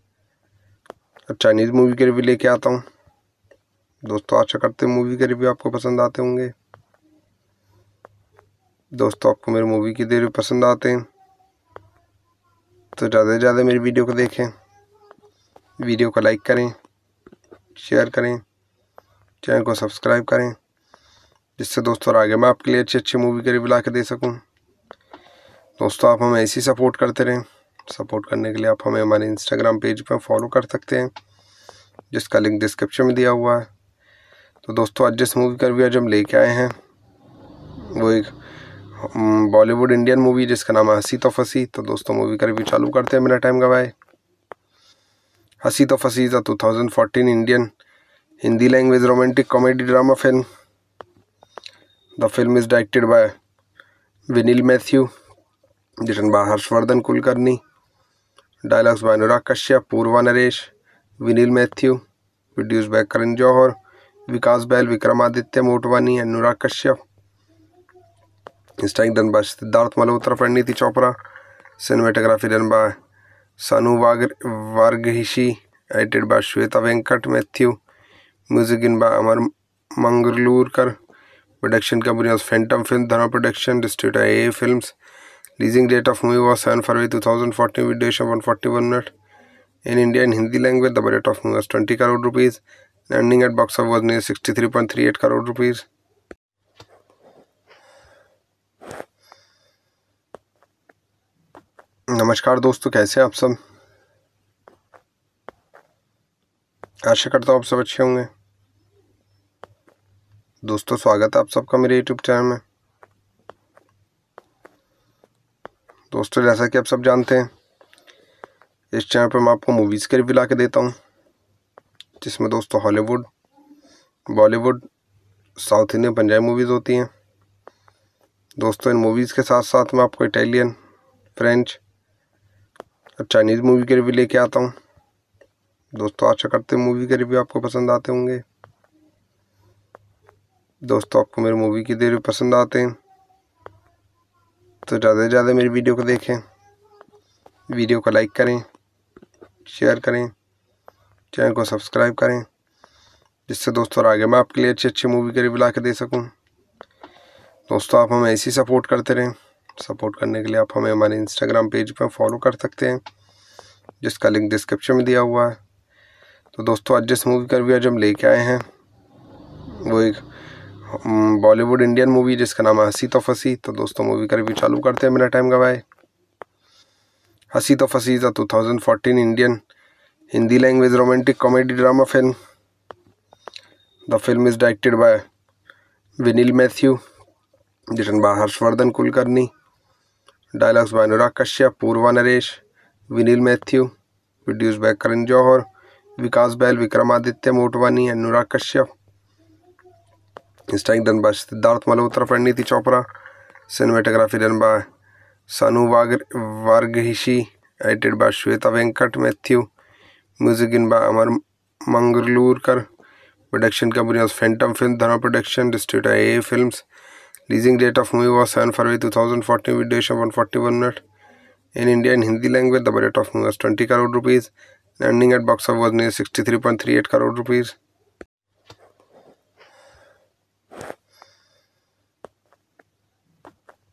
Chinese movie के review लेके आता हूँ दोस्तों आशा करते हैं movie के review आपको पसंद आते होंगे दोस्तों आपको मेरी मूवी के रिव्यू पसंद आते हैं तो ज़्यादा से ज़्यादा मेरी वीडियो को देखें वीडियो को लाइक करें शेयर करें चैनल को सब्सक्राइब करें जिससे दोस्तों आगे मैं आपके लिए अच्छी अच्छी मूवी के रिव्यू ला के दे सकूँ दोस्तों आप हमें ही सपोर्ट करते रहें सपोर्ट करने के लिए आप हमें हमारे इंस्टाग्राम पेज पर फॉलो कर सकते हैं जिसका लिंक डिस्क्रिप्शन में दिया हुआ है तो दोस्तों आज जिस मूवी का रिव्यू आज हम लेके आए हैं वो एक बॉलीवुड इंडियन मूवी जिसका नाम है हंसी तो फसी तो दोस्तों मूवी का रिव्यू चालू करते हैं मेरा टाइम गवाए Hasee Toh Phasee is a two thousand fourteen Indian Hindi language romantic comedy drama film the film is directed by विनील Mathew written by Harshavardhan Kulkarni dialogues by Anurag Kashyap Purva Naresh विनील Mathew produce by Karan Johar Vikas Bahl Vikramaditya Motwane Anurag Kashyap strike done by Siddharth Malhotra Parineeti Chopra cinematography done by Sanu वाग Varghese edited by Shweta Venkat Mathew music in by Amar मंगलूरकर production company of Phantom film Dharma production distributor A films releasing date of movie was seven February two thousand fourteen with duration one forty one minute in India in Hindi language the budget of movie was twenty crore rupees ending at box of was near sixty three point three eight crore rupees नमस्कार दोस्तों कैसे हैं आप सब आशा करता हूँ आप सब अच्छे होंगे दोस्तों स्वागत है आप सबका मेरे यूट्यूब चैनल में दोस्तों जैसा कि आप सब जानते हैं इस चैनल पर मैं आपको मूवीज़ के रिव्यू ला के देता हूँ जिसमें दोस्तों Hollywood Bollywood south Indian Punjabi movies होती हैं दोस्तों इन मूवीज़ के साथ साथ मैं आपको इटालियन फ्रेंच और चाइनीज़ मूवी के रिव्यू लेके आता हूँ दोस्तों आशा करते हैं मूवी के रिव्यू आपको पसंद आते होंगे दोस्तों आपको मेरे मूवी के रिव्यू पसंद आते हैं तो ज़्यादा से ज़्यादा मेरी वीडियो को देखें वीडियो को लाइक करें शेयर करें चैनल को सब्सक्राइब करें जिससे दोस्तों आगे मैं आपके लिए अच्छी अच्छी मूवी के रिव्यू ला के दे सकूँ दोस्तों आप हमें ऐसे सपोर्ट करते रहें सपोर्ट करने के लिए आप हमें हमारे इंस्टाग्राम पेज पर फॉलो कर सकते हैं जिसका लिंक डिस्क्रिप्शन में दिया हुआ है तो दोस्तों आज जिस मूवी का रिव्यू आज हम लेके आए हैं वो एक हम्म, बॉलीवुड इंडियन मूवी जिसका नाम है हंसी तो फंसी तो दोस्तों मूवी का रिव्यू चालू करते हैं मेरा टाइम गवाए Hasee Toh Phasee is a two thousand fourteen Indian Hindi language romantic comedy drama film the film is directed by विनील Mathew written by Harshavardhan Kulkarni dialogues by Anurag Kashyap Purva Naresh विनील Mathew produce by Karan Johar Vikas Bahl Vikramaditya Motwane Anurag Kashyap strike done by Siddharth Malhotra Parineeti Chopra cinematography done by Sanu वाग Varghese edited by Shweta Venkat Mathew music in by Amar मंगलूरकर production company of Phantom film Dharma production distributor A film releasing date of movie was seven February two thousand fourteen with duration one forty one minute in India in Hindi language the budget of movie was twenty crore rupees ending at box of was near sixty three point three eight crore rupees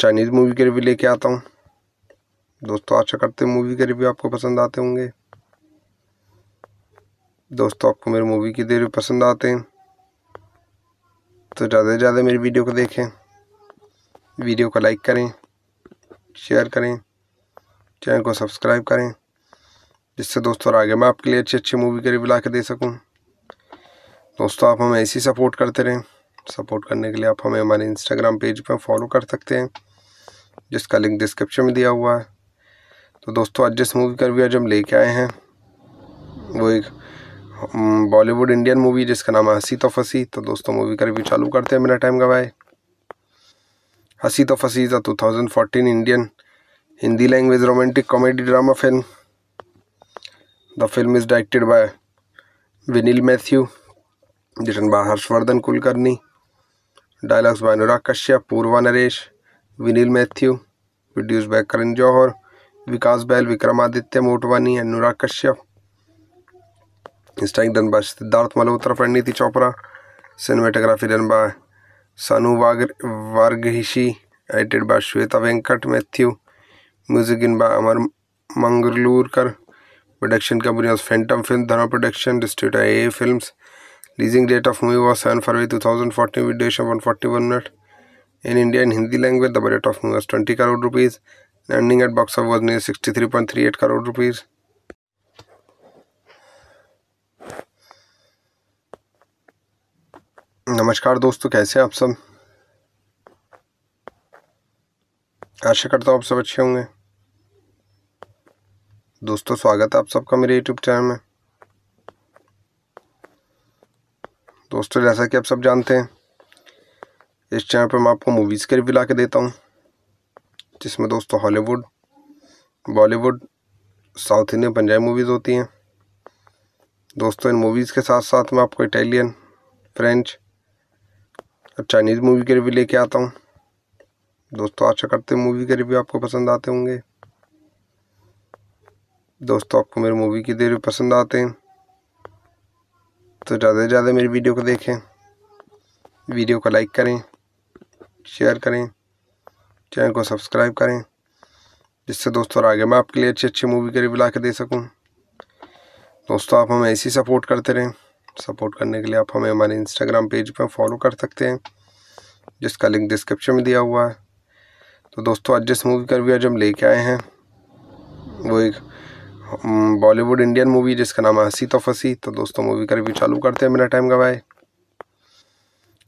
Chinese movie के review लेके आता हूँ दोस्तों आशा करते हैं movie के review आपको पसंद आते होंगे दोस्तों आपको मेरी मूवी के रिव्यू पसंद आते हैं तो ज़्यादा से ज़्यादा मेरी वीडियो को देखें वीडियो को लाइक करें शेयर करें चैनल को सब्सक्राइब करें जिससे दोस्तों आगे मैं आपके लिए अच्छी अच्छी मूवी के रिव्यू ला के दे सकूँ दोस्तों आप हमें ही सपोर्ट करते रहें सपोर्ट करने के लिए आप हमें हमारे इंस्टाग्राम पेज पर फॉलो कर सकते हैं जिसका लिंक डिस्क्रिप्शन में दिया हुआ है तो दोस्तों आज जिस मूवी का रिव्यू आज हम लेके आए हैं वो एक बॉलीवुड इंडियन मूवी जिसका नाम है हंसी तो फसी तो दोस्तों मूवी का रिव्यू चालू करते हैं मेरा टाइम गवाए Hasee Toh Phasee is a two thousand fourteen Indian Hindi language romantic comedy drama film the film is directed by विनील Mathew written by Harshavardhan Kulkarni dialogues by Anurag Kashyap Purva Naresh विनील Mathew produce by Karan Johar Vikas Bahl Vikramaditya Motwane Anurag Kashyap strike done by Siddharth Malhotra Parineeti Chopra cinematography done by Sanu वाग Varghese edited by Shweta Venkat Mathew music in by Amar मंगलूरकर production company of Phantom film Dharma production distributor A films Releasing date of movie was 7 February 2014 with duration 141 minutes. In India in Hindi language, the budget of movie was 20 crore rupees and ending at box office was near 63.38 crore rupees. नमस्कार दोस्तों कैसे हैं आप सब आशा करता हूँ आप सब अच्छे होंगे दोस्तों स्वागत है आप सबका मेरे यूट्यूब चैनल में दोस्तों जैसा कि आप सब जानते हैं इस चैनल पर मैं आपको मूवीज़ के रिव्यू ला के देता हूँ जिसमें दोस्तों Hollywood Bollywood south Indian Punjabi movies होती हैं दोस्तों इन मूवीज़ के साथ साथ मैं आपको इटालियन फ्रेंच और चाइनीज़ मूवी के रिव्यू लेके आता हूँ दोस्तों आशा करते हैं मूवी के रिव्यू आपको पसंद आते होंगे दोस्तों आपको मेरे मूवी के रिव्यू पसंद आते हैं तो ज़्यादा से ज़्यादा मेरी वीडियो को देखें वीडियो को लाइक करें शेयर करें चैनल को सब्सक्राइब करें जिससे दोस्तों आगे मैं आपके लिए अच्छी अच्छी मूवी के रिव्यू ला के दे सकूँ दोस्तों आप हमें ही सपोर्ट करते रहें सपोर्ट करने के लिए आप हमें हमारे इंस्टाग्राम पेज पर फॉलो कर सकते हैं जिसका लिंक डिस्क्रिप्शन में दिया हुआ है तो दोस्तों आज जिस मूवी का रिव्यू आज हम लेके आए हैं वो एक हम्म, बॉलीवुड इंडियन मूवी जिसका नाम है हंसी तो फंसी तो दोस्तों मूवी का रिव्यू चालू करते हैं मेरा टाइम गवाए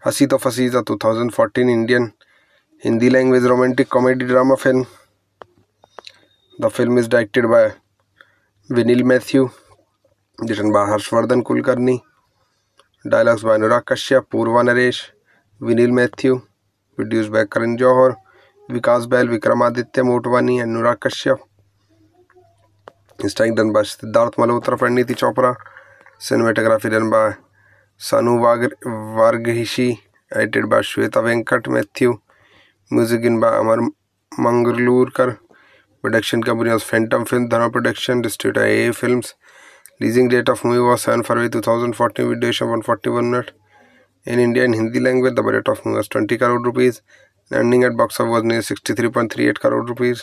Hasee Toh Phasee is a two thousand fourteen Indian Hindi language romantic comedy drama film the film is directed by विनील Mathew written by Harshavardhan Kulkarni dialogues by Anurag Kashyap Purva Naresh विनील Mathew produce by Karan Johar Vikas Bahl Vikramaditya Motwane Anurag Kashyap strike done by Siddharth Malhotra Parineeti Chopra cinematography done by Sanu वाग Varghese edited by Shweta Venkat Mathew music in by Amar मंगलूरकर production company of Phantom film Dharma production distributor A film releasing date of movie was seven February two thousand fourteen with duration one forty one minute in India in Hindi language the budget of movie was twenty crore rupees ending at box of was near sixty three point three eight crore rupees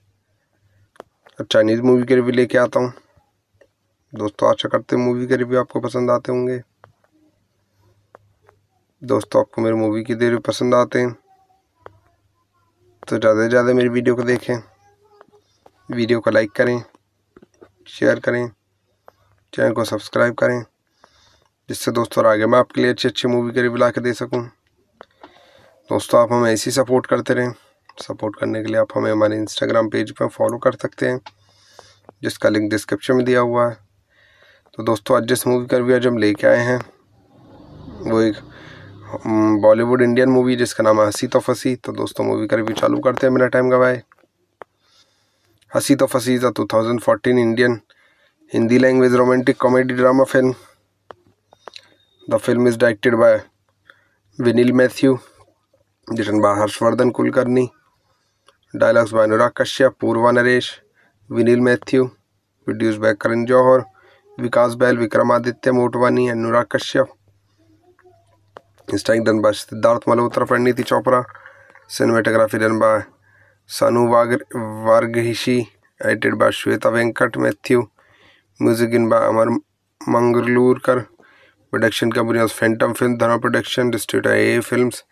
Chinese movie के review लेके आता हूँ दोस्तों आशा करते हैं movie के review आपको पसंद आते होंगे दोस्तों आपको मेरी मूवी के रिव्यू पसंद आते हैं तो ज़्यादा से ज़्यादा मेरी वीडियो को देखें वीडियो को लाइक करें शेयर करें चैनल को सब्सक्राइब करें जिससे दोस्तों आगे मैं आपके लिए अच्छी अच्छी मूवी के रिव्यू ला के दे सकूँ दोस्तों आप हमें ही सपोर्ट करते रहें सपोर्ट करने के लिए आप हमें हमारे इंस्टाग्राम पेज पर फॉलो कर सकते हैं जिसका लिंक डिस्क्रिप्शन में दिया हुआ है तो दोस्तों आज जिस मूवी का रिव्यू आज हम लेके आए हैं वो एक बॉलीवुड इंडियन मूवी जिसका नाम है हंसी तो फसी तो दोस्तों मूवी का रिव्यू चालू करते हैं मेरा टाइम गवाए Hasee Toh Phasee is a two thousand fourteen Indian Hindi language romantic comedy drama film the film is directed by विनील Mathew written by Harshavardhan Kulkarni dialogues by Anurag Kashyap Purva Naresh विनील Mathew produce by Karan Johar Vikas Bahl Vikramaditya Motwane Anurag Kashyap strike done by Siddharth Malhotra Parineeti Chopra cinematography done by Sanu वाग Varghese edited by Shweta Venkat Mathew music in by Amar मंगलूरकर production company of Phantom film Dharma production distributor A films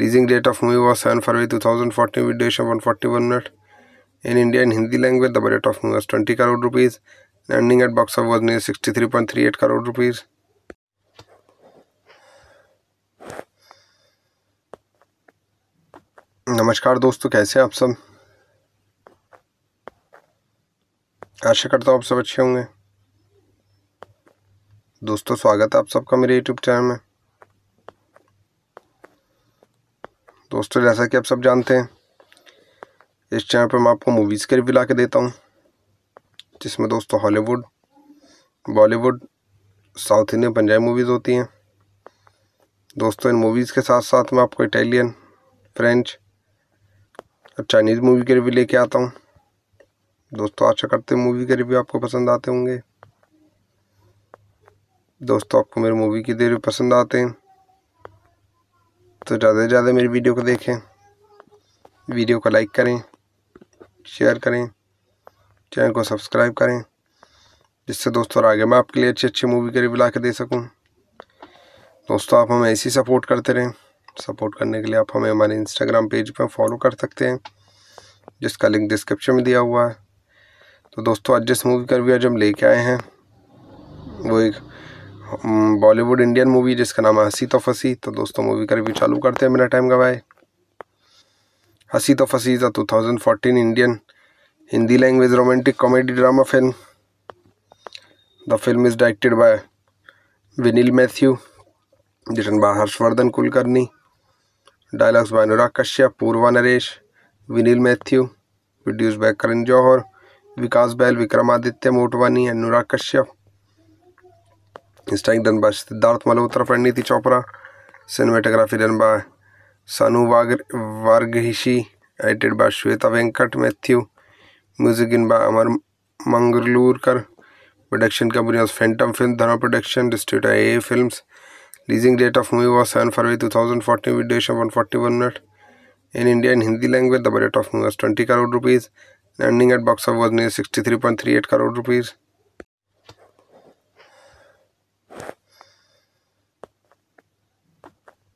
Releasing date of movie was 7 February 2014 with duration 141 minutes. In India in Hindi language, the budget of movie was 20 crore rupees. The ending at box office was near 63.38 crore rupees. नमस्कार दोस्तों कैसे हैं आप सब आशा करता हूँ आप सब अच्छे होंगे दोस्तों स्वागत है आप सबका मेरे यूट्यूब चैनल में दोस्तों जैसा कि आप सब जानते हैं इस चैनल पर मैं आपको मूवीज़ के रिव्यू ला के देता हूँ जिसमें दोस्तों Hollywood Bollywood south Indian Punjabi movies होती हैं दोस्तों इन मूवीज़ के साथ साथ मैं आपको इटालियन फ्रेंच और चाइनीज़ मूवी के रिव्यू लेके आता हूँ दोस्तों आशा करते हैं मूवी के रिव्यू आपको पसंद आते होंगे दोस्तों आपको मेरे मूवी के रिव्यू पसंद आते हैं तो ज़्यादा से ज़्यादा मेरी वीडियो को देखें वीडियो को लाइक करें शेयर करें चैनल को सब्सक्राइब करें जिससे दोस्तों आगे मैं आपके लिए अच्छी अच्छी मूवी के रिव्यू ला के दे सकूँ दोस्तों आप हमें ही सपोर्ट करते रहें सपोर्ट करने के लिए आप हमें हमारे इंस्टाग्राम पेज पर फॉलो कर सकते हैं जिसका लिंक डिस्क्रिप्शन में दिया हुआ है तो दोस्तों आज जिस मूवी का रिव्यू आज हम लेके आए हैं वो एक हम्म, बॉलीवुड इंडियन मूवी जिसका नाम है हंसी तो फंसी तो दोस्तों मूवी का रिव्यू चालू करते हैं मेरा टाइम गवाए Hasee Toh Phasee is a fourteen Indian Hindi language romantic comedy drama film the film is directed by विनील Mathew written by Harshavardhan Kulkarni dialogues by Anurag Kashyap Purva Naresh विनील Mathew produce by Karan Johar Vikas Bahl Vikramaditya Motwane Anurag Kashyap strike done by Siddharth Malhotra Parineeti Chopra cinematography done by Sanu वाग Varghese edited by Shweta Venkat Mathew music in by Amar मंगलूरकर production company of Phantom film Dharma production distributor A film releasing date of movie was seven February two thousand fourteen with duration one forty one minute in India in Hindi language the budget of movie was twenty crore rupees ending at box of was near sixty three point three eight crore rupees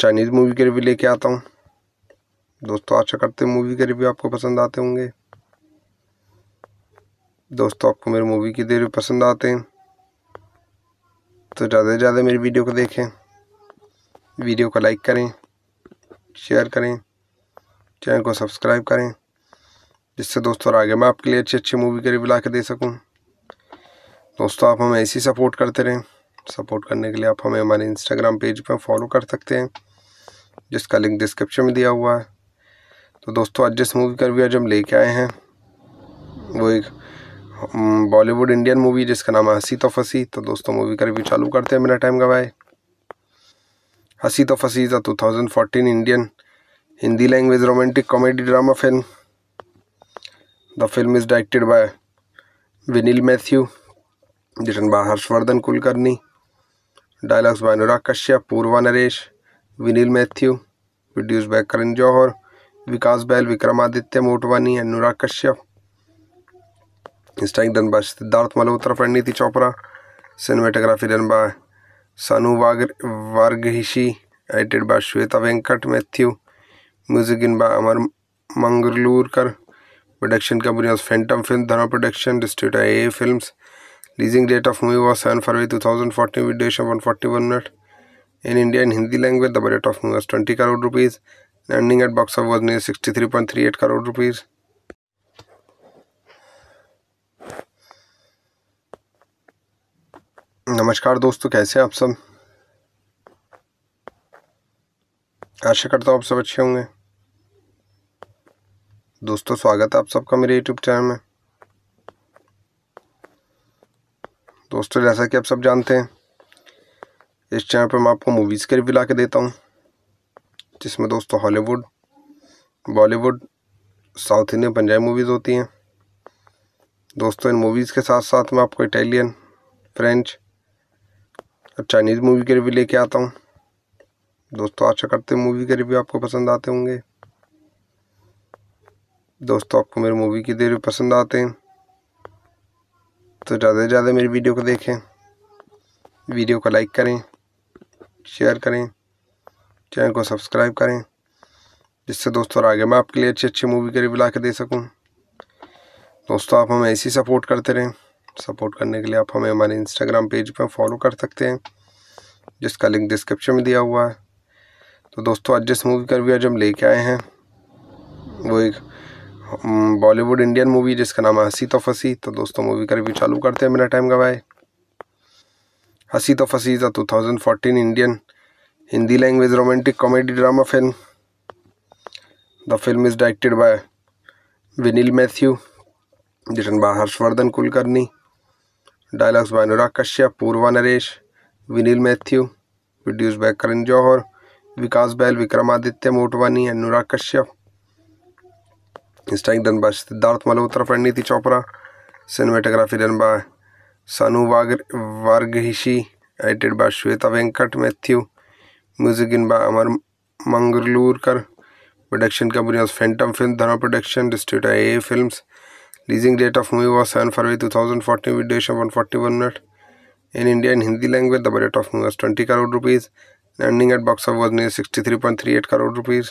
Chinese movie के review लेके आता हूँ दोस्तों आशा करते हैं movie के review आपको पसंद आते होंगे दोस्तों आपको मेरी मूवी के रिव्यू पसंद आते हैं तो ज़्यादा से ज़्यादा मेरी वीडियो को देखें वीडियो को लाइक करें शेयर करें चैनल को सब्सक्राइब करें जिससे दोस्तों आगे मैं आपके लिए अच्छी अच्छी मूवी के रिव्यू ला के दे सकूँ दोस्तों आप हमें ही सपोर्ट करते रहें सपोर्ट करने के लिए आप हमें हमारे इंस्टाग्राम पेज पर फॉलो कर सकते हैं जिसका लिंक डिस्क्रिप्शन में दिया हुआ है तो दोस्तों आज जिस मूवी का भी आज हम लेके आए हैं वो एक बॉलीवुड इंडियन मूवी जिसका नाम है हंसी तो फंसी तो दोस्तों मूवी का रिव्यू चालू करते हैं मेरा टाइम गवाए Hasee Toh Phasee is a two thousand fourteen Indian Hindi language romantic comedy drama film the film is directed by विनील Mathew जिसन by Harshavardhan Kulkarni dialogues by Anurag Kashyap Purva Naresh विनील Mathew produce by Karan Johar Vikas Bahl Vikramaditya Motwane Anurag Kashyap strike done by Siddharth Malhotra Parineeti Chopra cinematography done by Sanu वाग Varghese edited by Shweta Venkat Mathew music in by Amar मंगलूरकर production company of Phantom film Dharma production distributor A films Releasing date of movie was 7 February 2014 with duration 141 minutes. In India in Hindi language, the budget of movie was 20 crore rupees and ending at box office was near 63.38 crore rupees. नमस्कार दोस्तों कैसे हैं आप सब आशा करता हूँ आप सब अच्छे होंगे दोस्तों स्वागत है आप सबका मेरे यूट्यूब चैनल में दोस्तों जैसा कि आप सब जानते हैं इस चैनल पर मैं आपको मूवीज़ के रिव्यू ला के देता हूँ जिसमें दोस्तों Hollywood Bollywood south Indian Punjabi movies होती हैं दोस्तों इन मूवीज़ के साथ साथ मैं आपको इटालियन फ्रेंच और चाइनीज़ मूवी के रिव्यू लेके आता हूँ दोस्तों आशा करते हैं मूवी के रिव्यू आपको पसंद आते होंगे दोस्तों आपको मेरे मूवी के रिव्यू पसंद आते हैं तो ज़्यादा से ज़्यादा मेरी वीडियो को देखें वीडियो को लाइक करें शेयर करें चैनल को सब्सक्राइब करें जिससे दोस्तों आगे मैं आपके लिए अच्छी अच्छी मूवी के रिव्यू ला के दे सकूँ दोस्तों आप हमें ही सपोर्ट करते रहें सपोर्ट करने के लिए आप हमें हमारे इंस्टाग्राम पेज पर फॉलो कर सकते हैं जिसका लिंक डिस्क्रिप्शन में दिया हुआ है तो दोस्तों आज जिस मूवी का रिव्यू आज हम लेके आए हैं वो एक हम्म, बॉलीवुड इंडियन मूवी जिसका नाम है हंसी तो फंसी तो दोस्तों मूवी का रिव्यू चालू करते हैं मेरा टाइम गवाए Hasee Toh Phasee is a fourteen Indian Hindi language romantic comedy drama film the film is directed by विनील Mathew written by Harshavardhan Kulkarni dialogues by Anurag Kashyap Purva Naresh विनील Mathew produce by Karan Johar Vikas Bahl Vikramaditya Motwane Anurag Kashyap strike done by Siddharth Malhotra नीति Chopra cinematography done by Sanu वाग Varghese edited by Shweta Venkat Mathew music in by Amar मंगलूरकर production company of Phantom film Dharma production distributor A film releasing date of movie was seven February two thousand fourteen with one forty one minute in India in Hindi language the budget of movie was twenty crore rupees ending at box of was near sixty three point three eight crore rupees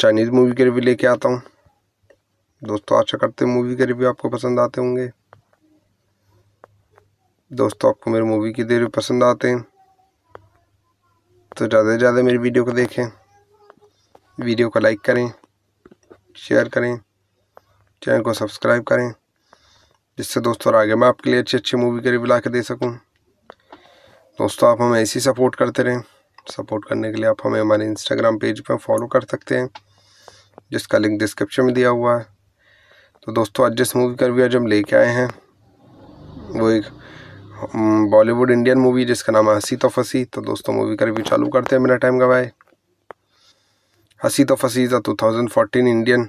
Chinese movie के review लेके आता हूँ दोस्तों आशा करते हैं movie के review आपको पसंद आते होंगे दोस्तों आपको मेरे मूवी के रिव्यू पसंद आते हैं तो ज़्यादा से ज़्यादा मेरी वीडियो को देखें वीडियो को लाइक करें शेयर करें चैनल को सब्सक्राइब करें जिससे दोस्तों आगे मैं आपके लिए अच्छी अच्छी मूवी के रिव्यू ला के दे सकूँ दोस्तों आप हमें ही सपोर्ट करते रहें सपोर्ट करने के लिए आप हमें हमारे इंस्टाग्राम पेज पर फॉलो कर सकते हैं जिसका लिंक डिस्क्रिप्शन में दिया हुआ है तो दोस्तों आज जिस मूवी का रिव्यू आज हम लेके आए हैं वो एक बॉलीवुड इंडियन मूवी जिसका नाम है हंसी तो फसी तो दोस्तों मूवी का रिव्यू चालू करते हैं मेरा टाइम गवाए Hasee Toh Phasee is a two thousand fourteen Indian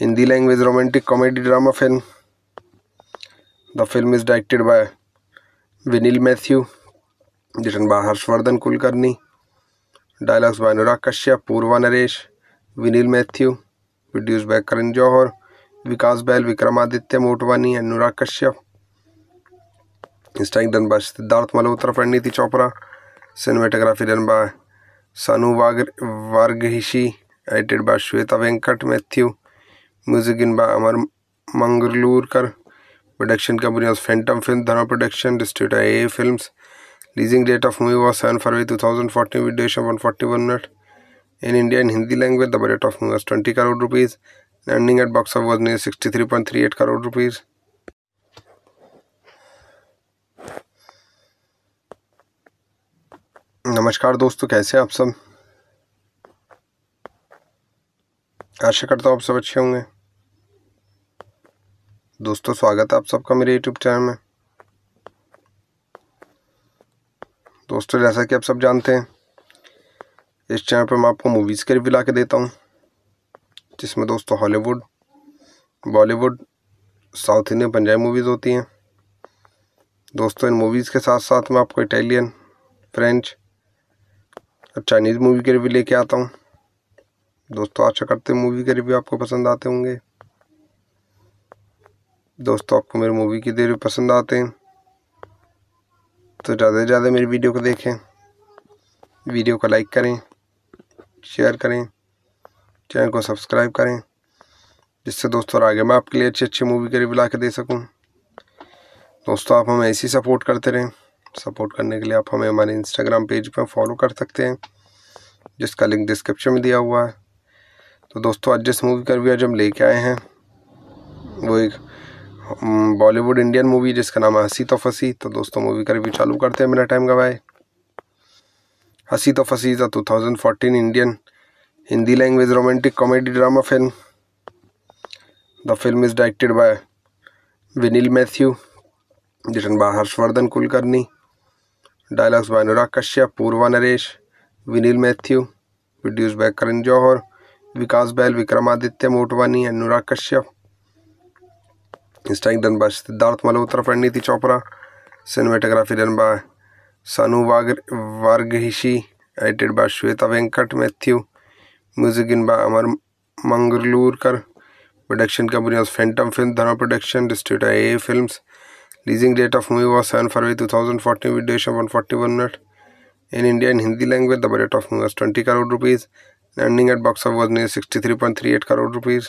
Hindi language romantic comedy drama film the film is directed by विनील Mathew written by Harshavardhan Kulkarni dialogues by Anurag Kashyap Purva Naresh विनील Mathew produce by Karan Johar Vikas Bahl Vikramaditya Motwane Anurag Kashyap strike done by Siddharth Malhotra Parineeti Chopra cinematography done by Sanu वाग Varghese edited by Shweta Venkat Mathew music in by Amar मंगलूरकर production company of Phantom film Dharma production distributor A films Releasing date of movie was 7 February 2014 with duration 141 minutes. In India in Hindi language, the budget of movie was 20 crore rupees. The ending at box office was near 63.38 crore rupees. नमस्कार दोस्तों कैसे हैं आप सब आशा करता हूँ आप सब अच्छे होंगे दोस्तों स्वागत है आप सबका मेरे यूट्यूब चैनल में दोस्तों जैसा कि आप सब जानते हैं इस चैनल पर मैं आपको मूवीज़ के रिव्यू ला के देता हूँ जिसमें दोस्तों Hollywood Bollywood south Indian Punjabi movies होती हैं दोस्तों इन मूवीज़ के साथ साथ मैं आपको इटालियन फ्रेंच और चाइनीज़ मूवी के रिव्यू लेके आता हूँ दोस्तों आशा करते हैं मूवी के रिव्यू आपको पसंद आते होंगे दोस्तों आपको मेरे मूवी के रिव्यू पसंद आते हैं तो ज़्यादा से ज़्यादा मेरी वीडियो को देखें वीडियो को लाइक करें शेयर करें चैनल को सब्सक्राइब करें जिससे दोस्तों आगे मैं आपके लिए अच्छी अच्छी मूवी के रिव्यू ला के दे सकूँ दोस्तों आप हमें ही सपोर्ट करते रहें सपोर्ट करने के लिए आप हमें हमारे इंस्टाग्राम पेज पर फॉलो कर सकते हैं जिसका लिंक डिस्क्रिप्शन में दिया हुआ है तो दोस्तों आज जिस मूवी का रिव्यू आज हम लेके आए हैं वो एक हम्म, बॉलीवुड इंडियन मूवी जिसका नाम है हंसी तो फंसी तो दोस्तों मूवी का रिव्यू चालू करते हैं मेरा टाइम गवाए Hasee Toh Phasee is a two thousand fourteen Indian Hindi language romantic comedy drama film the film is directed by विनील Mathew written by Harshavardhan Kulkarni dialogues by Anurag Kashyap Purva Naresh विनील Mathew produce by Karan Johar Vikas Bahl Vikramaditya Motwane Anurag Kashyap strike done by Siddharth Malhotra नीति Chopra cinematography done by Sanu वाग Varghese edited by Shweta Venkat Mathew music in by Amar मंगलूरकर production company of Phantom film Dharma production distributor A film releasing date of movie was seven February two thousand fourteen with duration one forty one minute in India in Hindi language the budget of movie was twenty crore rupees ending at box of was near sixty three point three eight crore rupees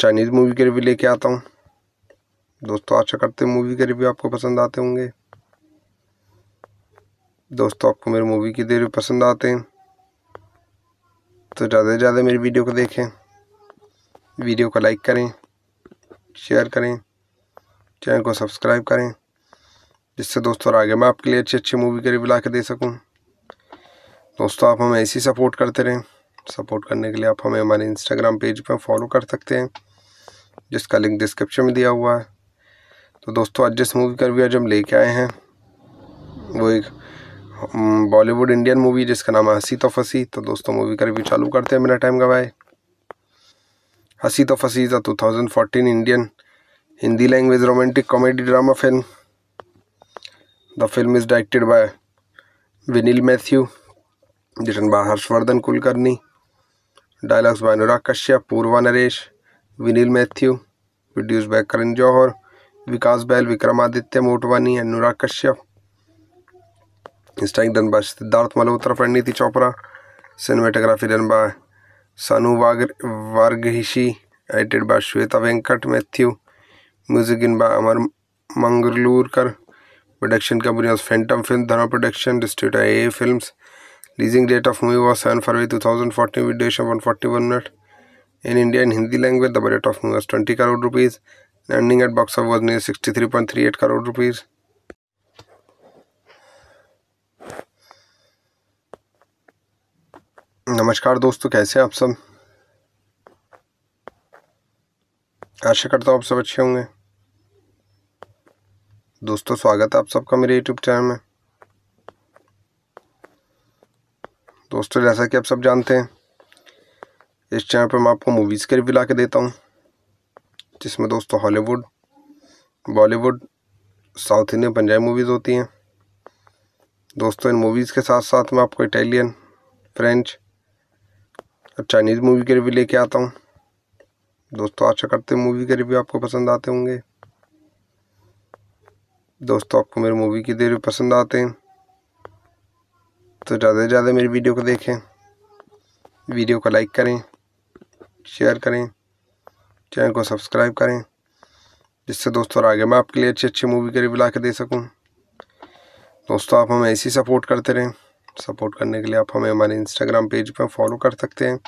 Chinese movie के review लेके आता हूँ दोस्तों आशा करते हैं movie के review आपको पसंद आते होंगे दोस्तों आपको मेरी मूवी के रिव्यू पसंद आते हैं तो ज़्यादा से ज़्यादा मेरी वीडियो को देखें वीडियो को लाइक करें शेयर करें चैनल को सब्सक्राइब करें जिससे दोस्तों आगे मैं आपके लिए अच्छी अच्छी मूवी के रिव्यू ला के दे सकूँ दोस्तों आप हमें ही सपोर्ट करते रहें सपोर्ट करने के लिए आप हमें हमारे इंस्टाग्राम पेज पर फॉलो कर सकते हैं जिसका लिंक डिस्क्रिप्शन में दिया हुआ है तो दोस्तों आज जिस मूवी का भी आज हम लेके आए हैं वो एक बॉलीवुड इंडियन मूवी जिसका नाम है हंसी तो फसी तो दोस्तों मूवी का रिव्यू चालू करते हैं मेरा टाइम गवाए Hasee Toh Phasee is a two thousand fourteen Indian Hindi language romantic comedy drama film the film is directed by विनील Mathew written by Harshavardhan Kulkarni dialogues by Anurag Kashyap Purva Naresh विनील Mathew produce by Karan Johar Vikas Bahl Vikramaditya Motwane Anurag Kashyap strike done by Siddharth Malhotra Parineeti Chopra cinematography done by Sanu वाग Varghese edited by Shweta Venkat Mathew music in by Amar मंगलूरकर production company of Phantom film Dharma production distributor A films Releasing date of movie was 7 February 2014 with duration 141 minutes. In India in Hindi language, the budget of movie was 20 crore rupees and ending at box office was near 63.38 crore rupees. नमस्कार दोस्तों कैसे हैं आप सब आशा करता हूँ आप सब अच्छे होंगे दोस्तों स्वागत है आप सबका मेरे यूट्यूब चैनल में दोस्तों जैसा कि आप सब जानते हैं इस चैनल पर मैं आपको मूवीज़ के रिव्यू ला के देता हूँ जिसमें दोस्तों Hollywood Bollywood south Indian Punjabi movies होती हैं दोस्तों इन मूवीज़ के साथ साथ मैं आपको इटालियन फ्रेंच और चाइनीज़ मूवी के रिव्यू लेके आता हूँ दोस्तों आशा करते हैं मूवी के रिव्यू आपको पसंद आते होंगे दोस्तों आपको मेरे मूवी के रिव्यू पसंद आते हैं तो ज़्यादा से ज़्यादा मेरी वीडियो को देखें वीडियो को लाइक करें शेयर करें चैनल को सब्सक्राइब करें जिससे दोस्तों आगे मैं आपके लिए अच्छी अच्छी मूवी के रिव्यू ला के दे सकूँ दोस्तों आप हमें ही सपोर्ट करते रहें सपोर्ट करने के लिए आप हमें हमारे इंस्टाग्राम पेज पर फॉलो कर सकते हैं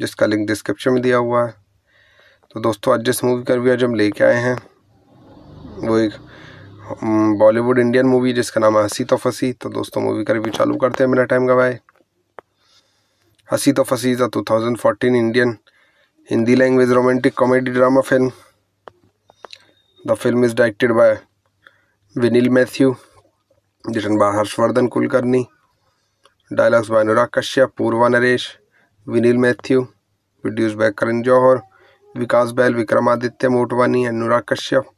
जिसका लिंक डिस्क्रिप्शन में दिया हुआ है तो दोस्तों आज जिस मूवी का रिव्यू आज हम लेके आए हैं वो एक हम्म, बॉलीवुड इंडियन मूवी जिसका नाम है हंसी तो फंसी तो दोस्तों मूवी का रिव्यू चालू करते हैं मेरा टाइम गवाए Hasee Toh Phasee is a two thousand fourteen Indian Hindi language romantic comedy drama film the film is directed by विनील Mathew written by Harshavardhan Kulkarni dialogues by Anurag Kashyap Purva Naresh विनील Mathew produce by Karan Johar Vikas Bahl Vikramaditya Motwane Anurag Kashyap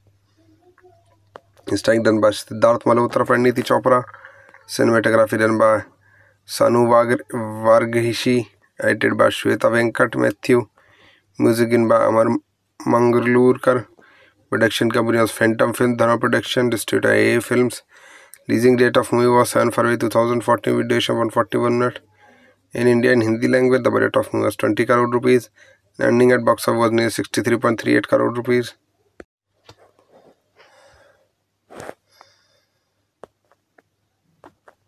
strike done by Siddharth Malhotra रणनीति Chopra cinematography done by Sanu वाग Varghese edited by Shweta Venkat Mathew music in by Amar मंगलूरकर production company of Phantom film Dharma production distributor A film releasing date of movie was seven February two thousand fourteen with duration one forty one minute in India in Hindi language the budget of movie was twenty crore rupees ending at box of was near sixty three point three eight crore rupees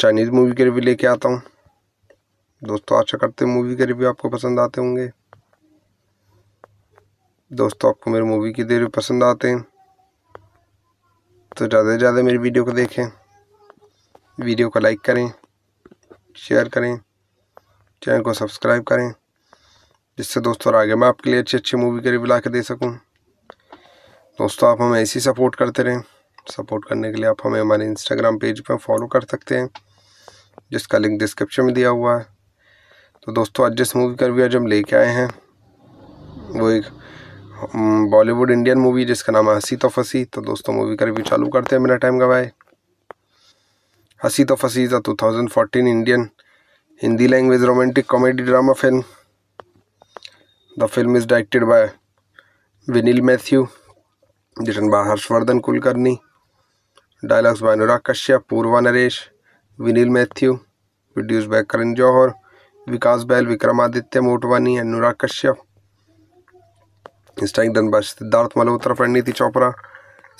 Chinese movie के review लेके आता हूँ दोस्तों आशा करते हैं movie के review आपको पसंद आते होंगे दोस्तों आपको मेरी मूवी के रिव्यू पसंद आते हैं तो ज़्यादा से ज़्यादा मेरी वीडियो को देखें वीडियो को लाइक करें शेयर करें चैनल को सब्सक्राइब करें जिससे दोस्तों आगे मैं आपके लिए अच्छी अच्छी मूवी के रिव्यू ला के दे सकूँ दोस्तों आप हमें ही सपोर्ट करते रहें सपोर्ट करने के लिए आप हमें हमारे इंस्टाग्राम पेज पर फॉलो कर सकते हैं जिसका लिंक डिस्क्रिप्शन में दिया हुआ है तो दोस्तों आज जिस मूवी का रिव्यू आज हम लेके आए हैं वो एक बॉलीवुड इंडियन मूवी जिसका नाम है हंसी तो फसी तो दोस्तों मूवी का रिव्यू चालू करते हैं मेरा टाइम गवाए Hasee Toh Phasee is a two thousand fourteen Indian Hindi language romantic comedy drama film the film is directed by विनील Mathew written by Harshavardhan Kulkarni dialogues by Anurag Kashyap Purva Naresh विनील Mathew produce by Karan Johar Vikas Bahl Vikramaditya Motwane Anurag Kashyap strike done by Siddharth Malhotra Parineeti Chopra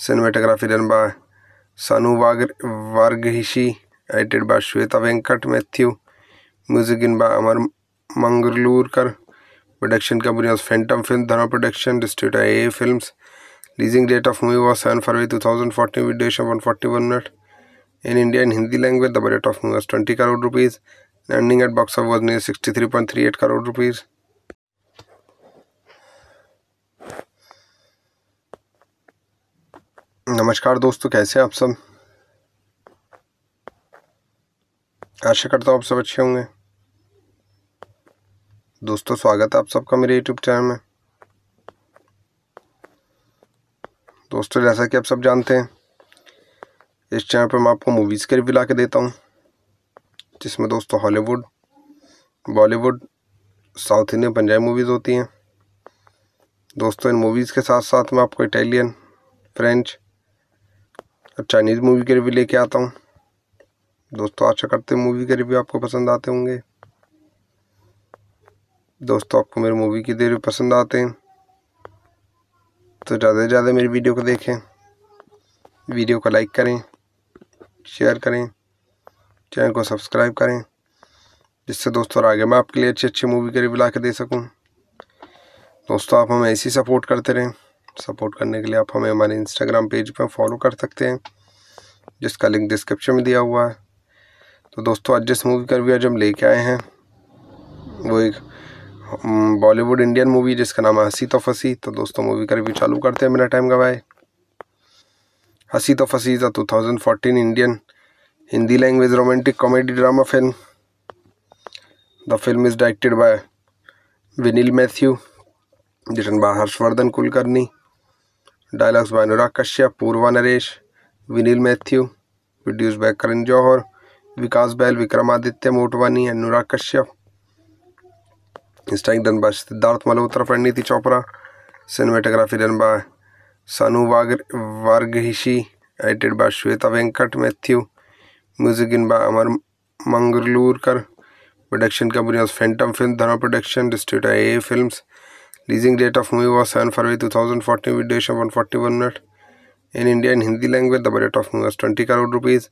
cinematography done by Sanu वाग Varghese edited by Shweta Venkat Mathew music in by Amar मंगलूरकर production company of Phantom film Dharma production distributor A films Releasing date of movie was 7 February 2014 with duration 141 minutes. In India in Hindi language, the budget of movie was 20 crore rupees and ending at box office was near 63.38 crore rupees. नमस्कार दोस्तों कैसे हैं आप सब आशा करता हूँ आप सब अच्छे होंगे दोस्तों स्वागत है आप सबका मेरे यूट्यूब चैनल में दोस्तों जैसा कि आप सब जानते हैं इस चैनल पर मैं आपको मूवीज़ के रिव्यू ला के देता हूँ जिसमें दोस्तों Hollywood Bollywood south Indian Punjabi movies होती हैं दोस्तों इन मूवीज़ के साथ साथ मैं आपको इटालियन फ्रेंच और चाइनीज़ मूवी के रिव्यू लेके आता हूँ दोस्तों आशा करते हैं मूवी के रिव्यू आपको पसंद आते होंगे दोस्तों आपको मेरे मूवी के रिव्यू पसंद आते हैं तो ज़्यादा से ज़्यादा मेरी वीडियो को देखें वीडियो को लाइक करें शेयर करें चैनल को सब्सक्राइब करें जिससे दोस्तों आगे मैं आपके लिए अच्छी अच्छी मूवी के रिव्यू ला के दे सकूँ दोस्तों आप हमें ही सपोर्ट करते रहें सपोर्ट करने के लिए आप हमें हमारे इंस्टाग्राम पेज पर फॉलो कर सकते हैं जिसका लिंक डिस्क्रिप्शन में दिया हुआ है तो दोस्तों आज जिस मूवी का रिव्यू आज हम लेके आए हैं वो एक हम्म, बॉलीवुड इंडियन मूवी जिसका नाम है हंसी तो फंसी तो दोस्तों मूवी का रिव्यू चालू करते हैं मेरा टाइम गवाए Hasee Toh Phasee is a two thousand fourteen Indian Hindi language romantic comedy drama film the film is directed by विनील Mathew written by Harshavardhan Kulkarni dialogues by Anurag Kashyap Purva Naresh विनील Mathew produce by Karan Johar Vikas Bahl Vikramaditya Motwane Anurag Kashyap strike done by Siddharth Malhotra Parineeti Chopra cinematography done by Sanu वाग Varghese edited by Shweta Venkat Mathew music in by Amar मंगलूरकर production company of Phantom film Dharma production distributor A film releasing date of movie was seven February two thousand fourteen with duration one forty one minute in India in Hindi language the budget of movie was twenty crore rupees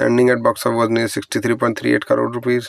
ending at box of was near sixty three point three eight crore rupees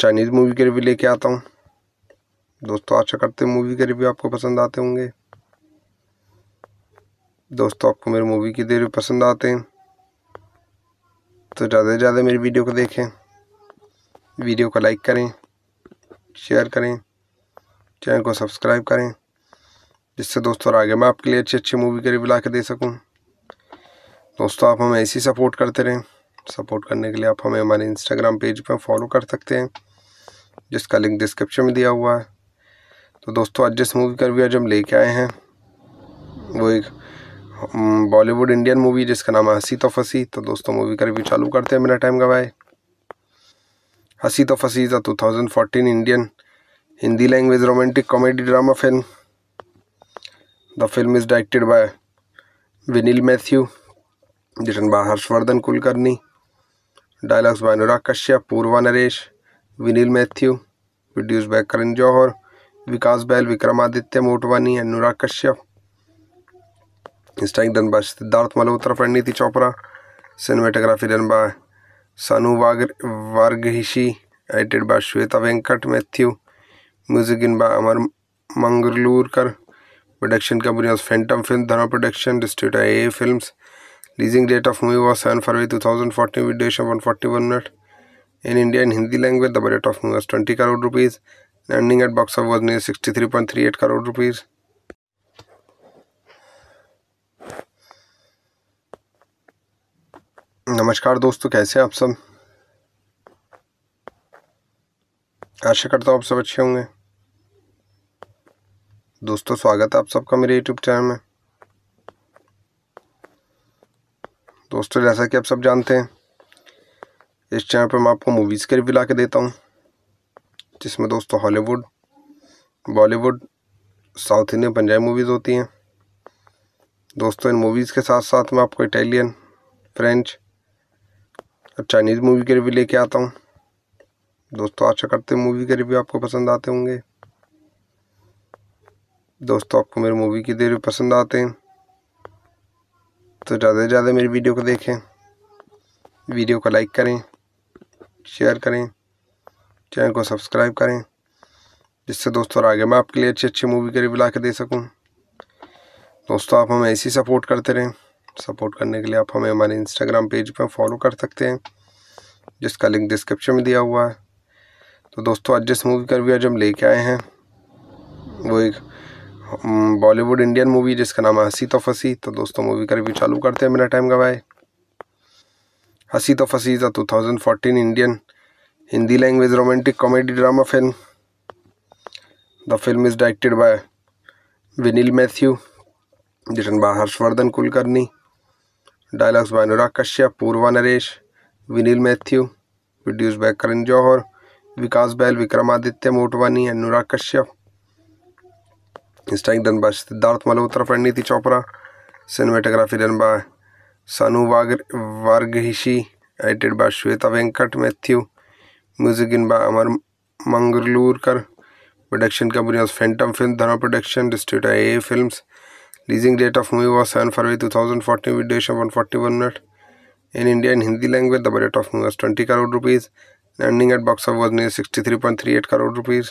Chinese movie के review लेके आता हूँ दोस्तों आशा करते हैं movie के review आपको पसंद आते होंगे दोस्तों आपको मेरी मूवी के रिव्यू पसंद आते हैं तो ज़्यादा से ज़्यादा मेरी वीडियो को देखें वीडियो को लाइक करें शेयर करें चैनल को सब्सक्राइब करें जिससे दोस्तों आगे मैं आपके लिए अच्छी अच्छी मूवी के रिव्यू ला के दे सकूँ दोस्तों आप हमें ही सपोर्ट करते रहें सपोर्ट करने के लिए आप हमें हमारे इंस्टाग्राम पेज पर फॉलो कर सकते हैं जिसका लिंक डिस्क्रिप्शन में दिया हुआ है तो दोस्तों आज जिस मूवी का भी आज हम लेके आए हैं वो एक बॉलीवुड इंडियन मूवी जिसका नाम है हंसी तो फंसी तो दोस्तों मूवी का रिव्यू चालू करते हैं मेरा टाइम गवाए Hasee Toh Phasee is a two thousand fourteen Indian Hindi language romantic comedy drama film the film is directed by विनील Mathew जिसन by Harshavardhan Kulkarni dialogues by Anurag Kashyap Purva Naresh विनील Mathew produce by Karan Johar Vikas Bahl Vikramaditya Motwane Anurag Kashyap strike done by Siddharth Malhotra Parineeti Chopra cinematography done by Sanu वाग Varghese edited by Shweta Venkat Mathew music in by Amar मंगलूरकर production company of Phantom film Dharma production distributor A films releasing date of movie was seven February two thousand fourteen with duration one forty one minute in India in Hindi language the budget of movie was twenty crore rupees ending at box of was near sixty three point three eight crore rupees नमस्कार दोस्तों कैसे हैं आप सब आशा करता हूँ आप सब अच्छे होंगे दोस्तों स्वागत है आप सबका मेरे यूट्यूब चैनल में दोस्तों जैसा कि आप सब जानते हैं इस चैनल पर मैं आपको मूवीज़ के रिव्यू ला के देता हूँ जिसमें दोस्तों Hollywood Bollywood south Indian Punjabi movies होती हैं दोस्तों इन मूवीज़ के साथ साथ मैं आपको इटालियन फ्रेंच और चाइनीज़ मूवी के रिव्यू लेके आता हूँ दोस्तों आशा करते हैं मूवी के रिव्यू आपको पसंद आते होंगे दोस्तों आपको मेरे मूवी के रिव्यू पसंद आते हैं तो ज़्यादा से ज़्यादा मेरी वीडियो को देखें वीडियो को लाइक करें शेयर करें चैनल को सब्सक्राइब करें जिससे दोस्तों आगे मैं आपके लिए अच्छी अच्छी मूवी के रिव्यू ला के दे सकूँ दोस्तों आप हमें ही सपोर्ट करते रहें सपोर्ट करने के लिए आप हमें हमारे इंस्टाग्राम पेज पर फॉलो कर सकते हैं जिसका लिंक डिस्क्रिप्शन में दिया हुआ है तो दोस्तों आज जिस मूवी का रिव्यू आज हम लेके आए हैं वो एक हम्म, बॉलीवुड इंडियन मूवी जिसका नाम है हंसी तो फंसी तो दोस्तों मूवी का रिव्यू चालू करते हैं मेरा टाइम गवाए Hasee Toh Phasee is a two thousand fourteen Indian Hindi language romantic comedy drama film the film is directed by विनील Mathew written by Harshavardhan Kulkarni dialogues by Anurag Kashyap Purva Naresh विनील Mathew produce by Karan Johar Vikas Bahl Vikramaditya Motwane Anurag Kashyap strike done by Siddharth Malhotra Parineeti Chopra cinematography done by Sanu वाग Varghese edited by Shweta Venkat Mathew music in by Amar मंगलूरकर production company of Phantom film Dharma production distributor A film releasing date of movie was seven February two thousand fourteen with one forty one minute in India in Hindi language the budget of movie was twenty crore rupees ending at box of was near sixty three point three eight crore rupees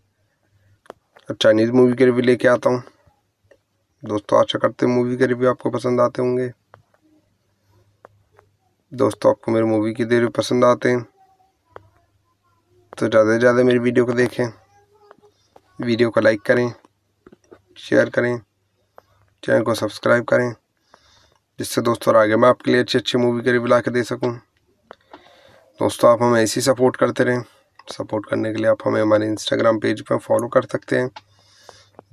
Chinese movie के review लेके आता हूँ दोस्तों आशा करते हैं movie के review आपको पसंद आते होंगे दोस्तों आपको मेरी मूवी के रिव्यू पसंद आते हैं तो ज़्यादा से ज़्यादा मेरी वीडियो को देखें वीडियो को लाइक करें शेयर करें चैनल को सब्सक्राइब करें जिससे दोस्तों आगे मैं आपके लिए अच्छी अच्छी मूवी के रिव्यू ला के दे सकूँ दोस्तों आप हमें ही सपोर्ट करते रहें सपोर्ट करने के लिए आप हमें हमारे इंस्टाग्राम पेज पर फॉलो कर सकते हैं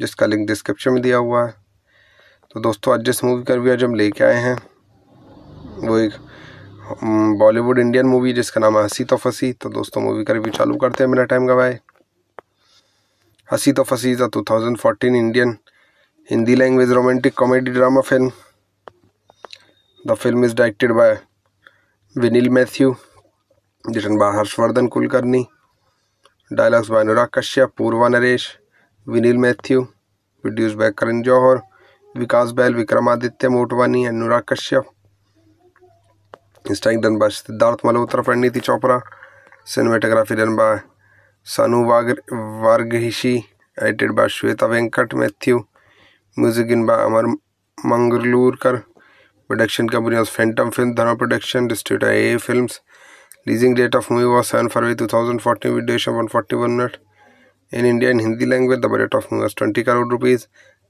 जिसका लिंक डिस्क्रिप्शन में दिया हुआ है तो दोस्तों आज जिस मूवी का रिव्यू आज हम लेके आए हैं वो एक बॉलीवुड इंडियन मूवी जिसका नाम है हंसी तो फसी तो दोस्तों मूवी का रिव्यू चालू करते हैं मेरा टाइम गवाए Hasee Toh Phasee is a two thousand fourteen Indian Hindi language romantic comedy drama film the film is directed by विनील Mathew जिसन by Harshavardhan Kulkarni dialogues by Anurag Kashyap Purva Naresh विनील Mathew produce by Karan Johar Vikas Bahl Vikramaditya Motwane Anurag Kashyap strike done by Siddharth Malhotra Parineeti Chopra cinematography done by Sanu वाग Varghese edited by Shweta Venkat Mathew music in by Amar मंगलूरकर production company of Phantom film Dharma production distributor A films releasing date of movie was seven February two thousand fourteen with duration one forty one minute in India in Hindi language the budget of movie was twenty crore rupees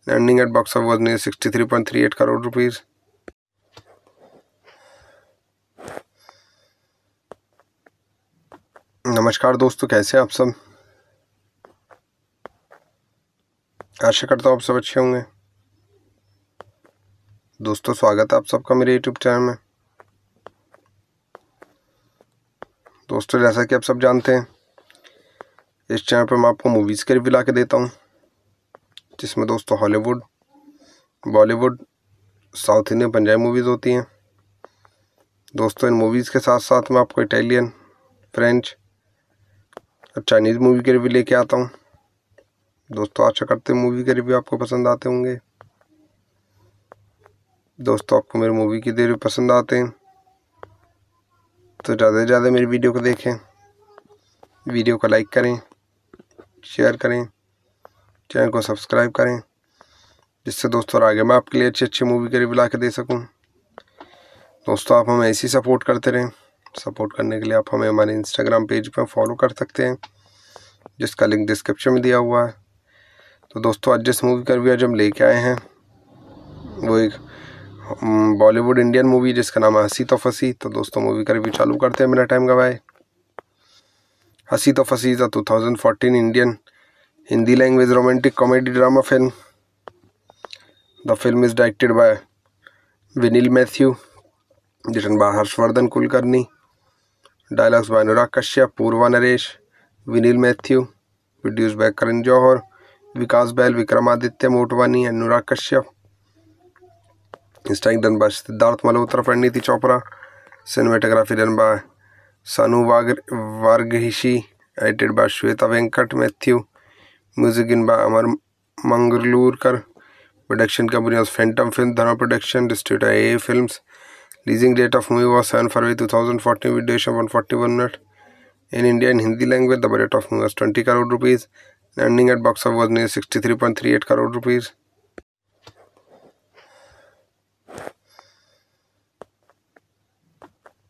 ending at box of was near sixty three point three eight crore rupees नमस्कार दोस्तों कैसे हैं आप सब आशा करता हूँ आप सब अच्छे होंगे दोस्तों स्वागत है आप सबका मेरे यूट्यूब चैनल में दोस्तों जैसा कि आप सब जानते हैं इस चैनल पर मैं आपको मूवीज़ के रिव्यू ला के देता हूँ जिसमें दोस्तों Hollywood Bollywood south Indian Punjabi movies होती हैं दोस्तों इन मूवीज़ के साथ साथ मैं आपको इटालियन फ्रेंच और चाइनीज़ मूवी के रिव्यू लेके आता हूँ दोस्तों आशा करते हैं मूवी के रिव्यू आपको पसंद आते होंगे दोस्तों आपको मेरे मूवी के रिव्यू पसंद आते हैं तो ज़्यादा से ज़्यादा मेरी वीडियो को देखें वीडियो को लाइक करें शेयर करें चैनल को सब्सक्राइब करें जिससे दोस्तों आगे मैं आपके लिए अच्छी अच्छी मूवी के रिव्यू ला के दे सकूँ दोस्तों आप हमें ही सपोर्ट करते रहें सपोर्ट करने के लिए आप हमें हमारे इंस्टाग्राम पेज पर फॉलो कर सकते हैं जिसका लिंक डिस्क्रिप्शन में दिया हुआ है तो दोस्तों आज जिस मूवी का रिव्यू आज हम लेके आए हैं वो एक हम्म, बॉलीवुड इंडियन मूवी जिसका नाम है हंसी तो फंसी तो दोस्तों मूवी का रिव्यू चालू करते हैं मेरा टाइम गवाए Hasee Toh Phasee is a two thousand fourteen Indian Hindi language romantic comedy drama film the film is directed by विनील Mathew written by Harshavardhan Kulkarni dialogues by Anurag Kashyap Purva Naresh विनील Mathew produce by Karan Johar Vikas Bahl Vikramaditya Motwane Anurag Kashyap strike done by Siddharth Malhotra नीति Chopra cinematography done by Sanu वाग Varghese edited by Shweta Venkat Mathew music in by Amar मंगलूरकर production company of Phantom film Dharma production distributor A film releasing date of movie was seven February two thousand fourteen with duration one forty one minute in India in Hindi language the budget of movie was twenty crore rupees ending at box of was near sixty three point three eight crore rupees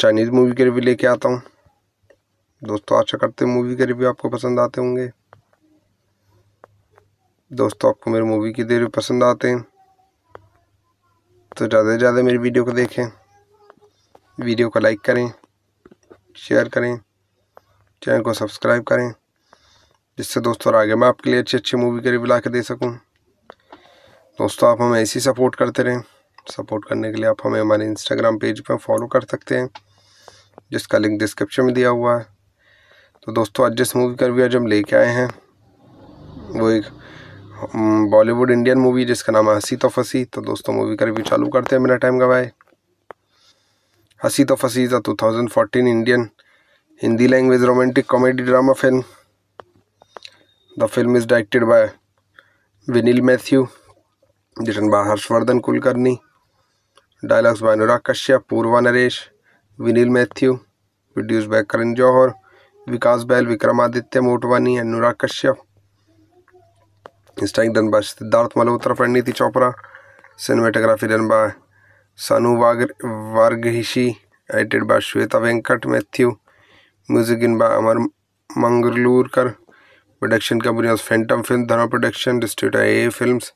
Chinese movie के review लेके आता हूँ दोस्तों आशा करते हैं movie के review आपको पसंद आते होंगे दोस्तों आपको मेरी मूवी के रिव्यू पसंद आते हैं तो ज़्यादा से ज़्यादा मेरी वीडियो को देखें वीडियो को लाइक करें शेयर करें चैनल को सब्सक्राइब करें जिससे दोस्तों आगे मैं आपके लिए अच्छी अच्छी मूवी के रिव्यू ला के दे सकूँ दोस्तों आप हमें ही सपोर्ट करते रहें सपोर्ट करने के लिए आप हमें हमारे इंस्टाग्राम पेज पर फॉलो कर सकते हैं जिसका लिंक डिस्क्रिप्शन में दिया हुआ है तो दोस्तों आज जिस मूवी का रिव्यू आज हम लेके आए हैं वो एक बॉलीवुड इंडियन मूवी जिसका नाम है हंसी तो फसी तो दोस्तों मूवी का रिव्यू चालू करते हैं मेरा टाइम गवाए Hasee Toh Phasee is a two thousand fourteen Indian Hindi language romantic comedy drama film the film is directed by विनील Mathew written by Harshavardhan Kulkarni dialogues by Anurag Kashyap Purva Naresh विनील Mathew produce by Karan Johar Vikas Bahl Vikramaditya Motwane Anurag Kashyap strike done by Siddharth Malhotra Parineeti Chopra cinematography done by Sanu वाग Varghese edited by Shweta Venkat Mathew music in by Amar मंगलूरकर production company of Phantom film Dharma production distributor A films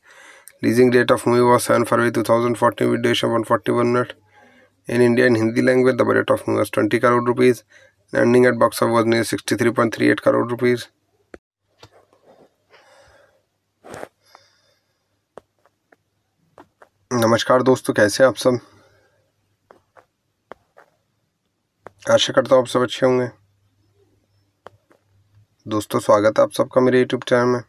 releasing date of movie was seven February two thousand fourteen with duration one forty one minute in India in Hindi language the budget of movie was twenty crore rupees ending at box of was near sixty three point three eight crore rupees नमस्कार दोस्तों कैसे हैं आप सब आशा करता हूँ आप सब अच्छे होंगे दोस्तों स्वागत है आप सबका मेरे यूट्यूब चैनल में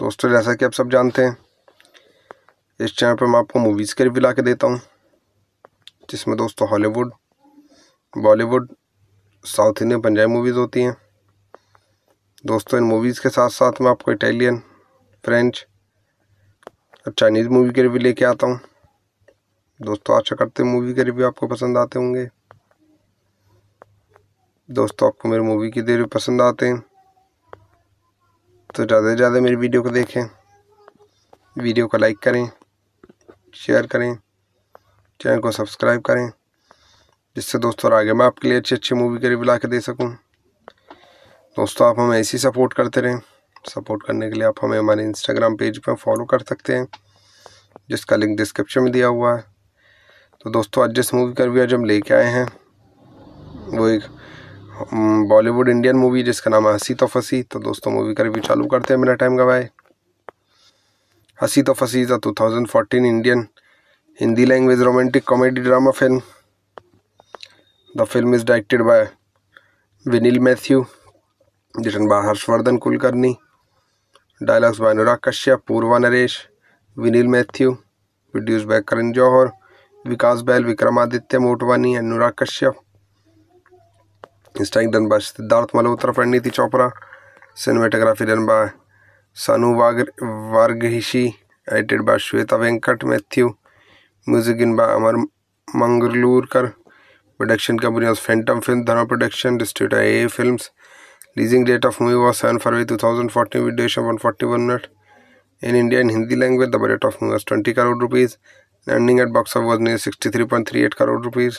दोस्तों जैसा कि आप सब जानते हैं इस चैनल पर मैं आपको मूवीज़ के रिव्यू ला के देता हूँ जिसमें दोस्तों Hollywood Bollywood south Indian Punjabi movies होती हैं दोस्तों इन मूवीज़ के साथ साथ मैं आपको इटालियन फ्रेंच और चाइनीज़ मूवी के रिव्यू लेके आता हूँ दोस्तों आशा करते हैं मूवी के रिव्यू आपको पसंद आते होंगे दोस्तों आपको मेरे मूवी के देर पसंद आते हैं तो ज़्यादा से ज़्यादा मेरी वीडियो को देखें वीडियो को लाइक करें शेयर करें चैनल को सब्सक्राइब करें जिससे दोस्तों आगे मैं आपके लिए अच्छी अच्छी मूवी के रिव्यू ला के दे सकूँ दोस्तों आप हमें ही सपोर्ट करते रहें सपोर्ट करने के लिए आप हमें हमारे इंस्टाग्राम पेज पर फॉलो कर सकते हैं जिसका लिंक डिस्क्रिप्शन में दिया हुआ है तो दोस्तों आज जिस मूवी का रिव्यू आज हम लेके आए हैं वो एक हम्म, बॉलीवुड इंडियन मूवी जिसका नाम है हंसी तो फंसी तो दोस्तों मूवी का रिव्यू चालू करते हैं मेरा टाइम गवाए Hasee Toh Phasee is a two thousand fourteen Indian Hindi language romantic comedy drama film the film is directed by विनील Mathew written by Harshavardhan Kulkarni dialogues by Anurag Kashyap Purva Naresh विनील Mathew produce by Karan Johar Vikas Bahl Vikramaditya Motwane Anurag Kashyap strike done by Siddharth Malhotra रणनीति Chopra cinematography done by Sanu वाग Varghese edited by Shweta Venkat Mathew music in by Amar मंगलूरकर production company of Phantom film Dharma production distributor A film releasing date of movie was seven February two thousand fourteen with duration one forty one minute in India in Hindi language the budget of movie was twenty crore rupees ending at box of was near sixty three point three eight crore rupees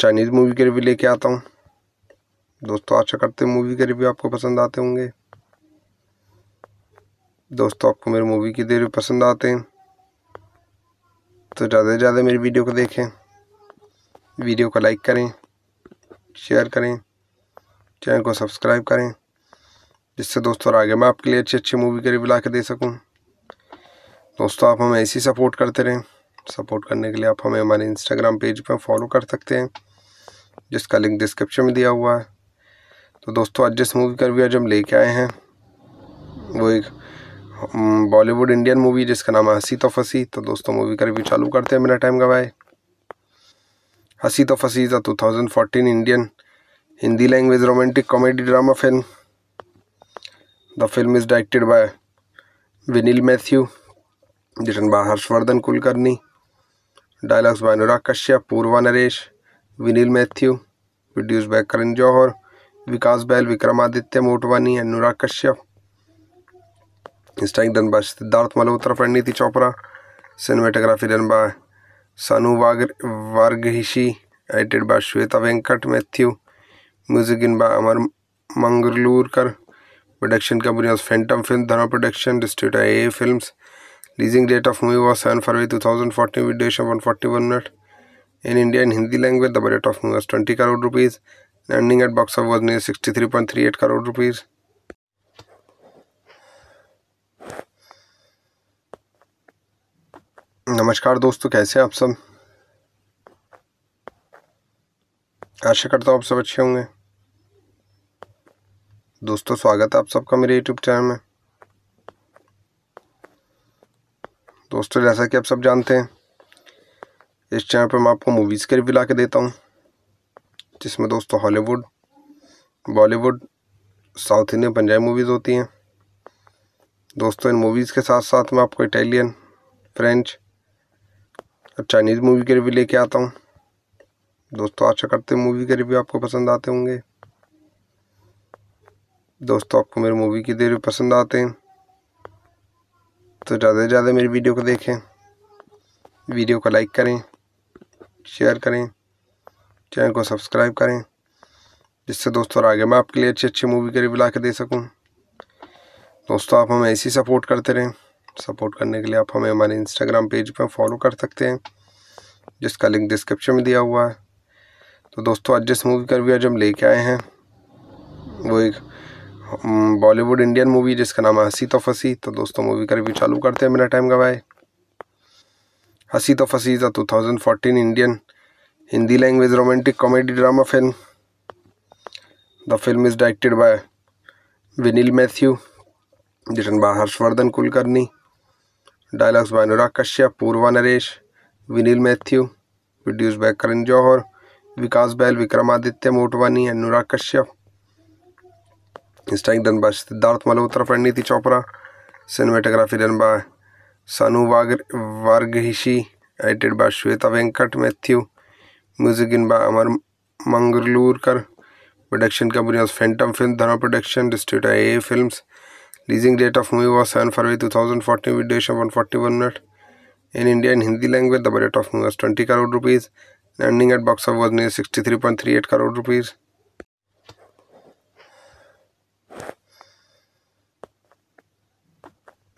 Chinese movie के review लेके आता हूँ दोस्तों आशा करते हैं movie के review आपको पसंद आते होंगे दोस्तों आपको मेरी मूवी के रिव्यू पसंद आते हैं तो ज़्यादा से ज़्यादा मेरी वीडियो को देखें वीडियो को लाइक करें शेयर करें चैनल को सब्सक्राइब करें जिससे दोस्तों आगे मैं आपके लिए अच्छी अच्छी मूवी के रिव्यू ला के दे सकूँ दोस्तों आप हमें ही सपोर्ट करते रहें सपोर्ट करने के लिए आप हमें हमारे इंस्टाग्राम पेज पर फॉलो कर सकते हैं जिसका लिंक डिस्क्रिप्शन में दिया हुआ है तो दोस्तों आज जिस मूवी का रिव्यू आज हम लेके आए हैं वो एक बॉलीवुड इंडियन मूवी जिसका नाम है हंसी तो फसी तो दोस्तों मूवी का रिव्यू चालू करते हैं मेरा टाइम गवाए Hasee Toh Phasee is a two thousand fourteen Indian Hindi language romantic comedy drama film the film is directed by विनील Mathew written by Harshavardhan Kulkarni dialogues by Anurag Kashyap Purva Naresh विनील Mathew produce by Karan Johar Vikas Bahl Vikramaditya Motwane Anurag Kashyap strike done by Siddharth Malhotra Parineeti Chopra cinematography done by Sanu वाग Varghese edited by Shweta Venkat Mathew music in by Amar मंगलूरकर production company of Phantom film Dharma production distributor A films releasing date of movie was seven February two thousand fourteen with duration one forty one minute in India in Hindi language the budget of movie was twenty crore rupees ending at box of was near sixty three point three eight crore rupees नमस्कार दोस्तों कैसे हैं आप सब आशा करता हूँ आप सब अच्छे होंगे दोस्तों स्वागत है आप सबका मेरे यूट्यूब चैनल में दोस्तों तो जैसा कि आप सब जानते हैं इस चैनल पर मैं आपको मूवीज़ के रिव्यू ला के देता हूँ जिसमें दोस्तों Hollywood Bollywood south Indian Punjabi movies होती हैं दोस्तों इन मूवीज़ के साथ साथ मैं आपको इटालियन फ्रेंच और चाइनीज़ मूवी के रिव्यू लेके आता हूँ दोस्तों आशा करते हैं मूवी के रिव्यू आपको पसंद आते होंगे दोस्तों आपको मेरे मूवी के रिव्यू पसंद आते हैं तो ज़्यादा से ज़्यादा मेरी वीडियो को देखें वीडियो को लाइक करें शेयर करें चैनल को सब्सक्राइब करें जिससे दोस्तों आगे मैं आपके लिए अच्छी अच्छी मूवी के रिव्यू ला के दे सकूँ दोस्तों आप हमें ही सपोर्ट करते रहें सपोर्ट करने के लिए आप हमें हमारे इंस्टाग्राम पेज पर फॉलो कर सकते हैं जिसका लिंक डिस्क्रिप्शन में दिया हुआ है तो दोस्तों आज जिस मूवी का रिव्यू आज हम लेके आए हैं वो एक हम्म, बॉलीवुड इंडियन मूवी जिसका नाम है हंसी तो फंसी तो दोस्तों मूवी का रिव्यू चालू करते हैं मेरा टाइम गवाए Hasee Toh Phasee is a two thousand fourteen Indian Hindi language romantic comedy drama film the film is directed by विनील Mathew written by Harshavardhan Kulkarni dialogues by Anurag Kashyap Purva Naresh विनील Mathew produce by Karan Johar Vikas Bahl Vikramaditya Motwane Anurag Kashyap strike done by Siddharth Malhotra Parineeti Chopra cinematography done by Sanu वाग Varghese edited by Shweta Venkat Mathew music in by Amar मंगलूरकर production company of Phantom film Dharma production distributor A film releasing date of movie was seven February two thousand fourteen with duration one forty one minute in India in Hindi language the budget of movie was twenty crore rupees ending at box of was near sixty three point three eight crore rupees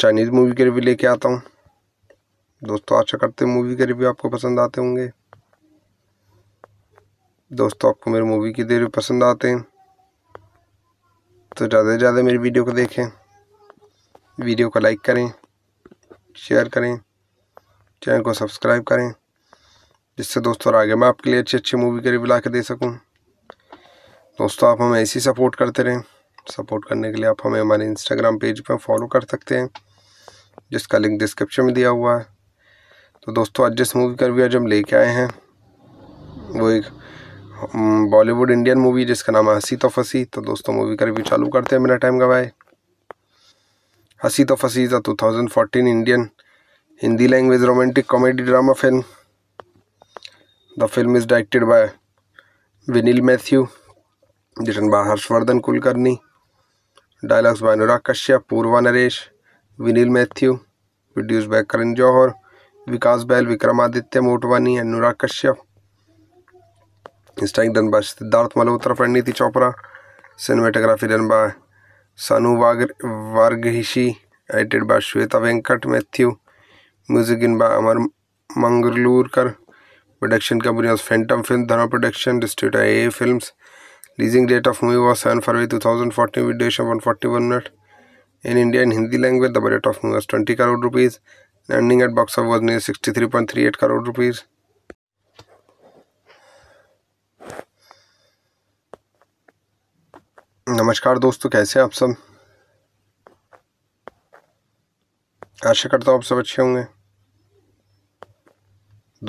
Chinese movie के review लेके आता हूँ दोस्तों आशा करते हैं movie के review आपको पसंद आते होंगे दोस्तों आपको मेरी मूवी के रिव्यू पसंद आते हैं तो ज़्यादा से ज़्यादा मेरी वीडियो को देखें वीडियो को लाइक करें शेयर करें चैनल को सब्सक्राइब करें जिससे दोस्तों आगे मैं आपके लिए अच्छी अच्छी मूवी के रिव्यू ला के दे सकूँ दोस्तों आप हमें ही सपोर्ट करते रहें सपोर्ट करने के लिए आप हमें हमारे इंस्टाग्राम पेज पर फॉलो कर सकते हैं जिसका लिंक डिस्क्रिप्शन में दिया हुआ है तो दोस्तों आज जिस मूवी का भी आज हम लेके आए हैं वो एक बॉलीवुड इंडियन मूवी जिसका नाम है हंसी तो फंसी तो दोस्तों मूवी का रिव्यू चालू करते हैं मेरा टाइम गवाए Hasee Toh Phasee is a two thousand fourteen Indian Hindi language romantic comedy drama film the film is directed by विनील Mathew जिसन by Harshavardhan Kulkarni dialogues by Anurag Kashyap Purva Naresh विनील Mathew produce by Karan Johar Vikas Bahl Vikramaditya Motwane Anurag Kashyap strike done by Siddharth Malhotra Parineeti Chopra cinematography done by Sanu वाग Varghese edited by Shweta Venkat Mathew music in by Amar मंगलूरकर production company of Phantom film Dharma production distributor A films Releasing date of movie was 7 February 2014 with duration 141 minutes. In India in Hindi language, the budget of movie was 20 crore rupees and ending at box office was near 63.38 crore rupees. नमस्कार दोस्तों कैसे हैं आप सब आशा करता हूँ आप सब अच्छे होंगे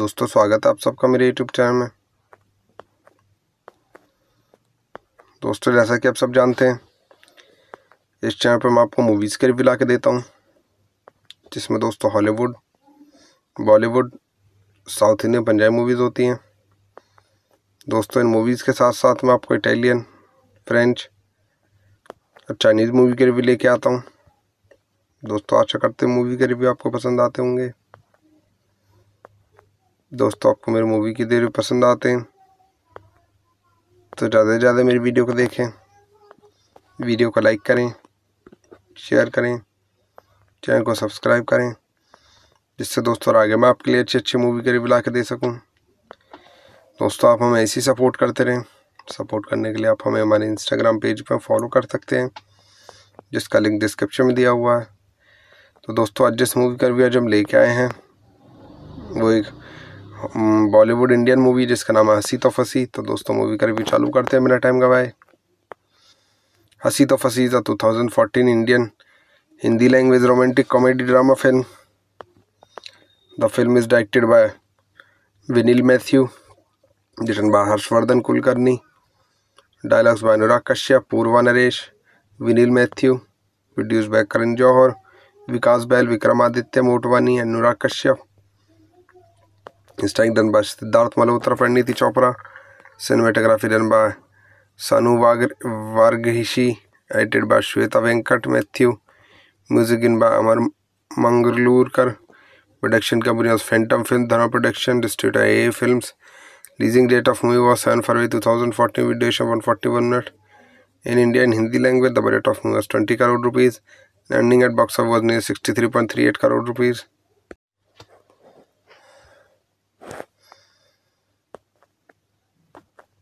दोस्तों स्वागत है आप सबका मेरे यूट्यूब चैनल में दोस्तों जैसा कि आप सब जानते हैं इस चैनल पर मैं आपको मूवीज़ के रिव्यू ला के देता हूँ जिसमें दोस्तों Hollywood Bollywood south Indian Punjabi movies होती हैं दोस्तों इन मूवीज़ के साथ साथ मैं आपको इटालियन फ्रेंच और चाइनीज़ मूवी के रिव्यू लेके आता हूँ दोस्तों आशा करते हैं मूवी के रिव्यू आपको पसंद आते होंगे दोस्तों आपको मेरे मूवी के देर पसंद आते हैं तो ज़्यादा से ज़्यादा मेरी वीडियो को देखें वीडियो को लाइक करें शेयर करें चैनल को सब्सक्राइब करें जिससे दोस्तों आगे मैं आपके लिए अच्छी अच्छी मूवी के रिव्यू ला के दे सकूँ दोस्तों आप हमें ही सपोर्ट करते रहें सपोर्ट करने के लिए आप हमें हमारे इंस्टाग्राम पेज पर फॉलो कर सकते हैं जिसका लिंक डिस्क्रिप्शन में दिया हुआ है तो दोस्तों आज जिस मूवी का रिव्यू आज हम लेके आए हैं वो एक हम्म, बॉलीवुड इंडियन मूवी जिसका नाम है हंसी तो फंसी तो दोस्तों मूवी का रिव्यू चालू करते हैं मेरा टाइम गवाए Hasee Toh Phasee is a two thousand fourteen Indian Hindi language romantic comedy drama film the film is directed by विनील Mathew written by Harshavardhan Kulkarni dialogues by Anurag Kashyap Purva Naresh विनील Mathew produce by Karan Johar Vikas Bahl Vikramaditya Motwane Anurag Kashyap strike done by Siddharth Malhotra Parineeti Chopra cinematography done by Sanu वाग Varghese edited by Shweta Venkat Mathew music in by Amar मंगलूरकर production company of Phantom film Dharma production distributor A film releasing date of movie was seven February two thousand fourteen with duration one forty one minute in India in Hindi language the budget of movie was twenty crore rupees ending at box of was near sixty three point three eight crore rupees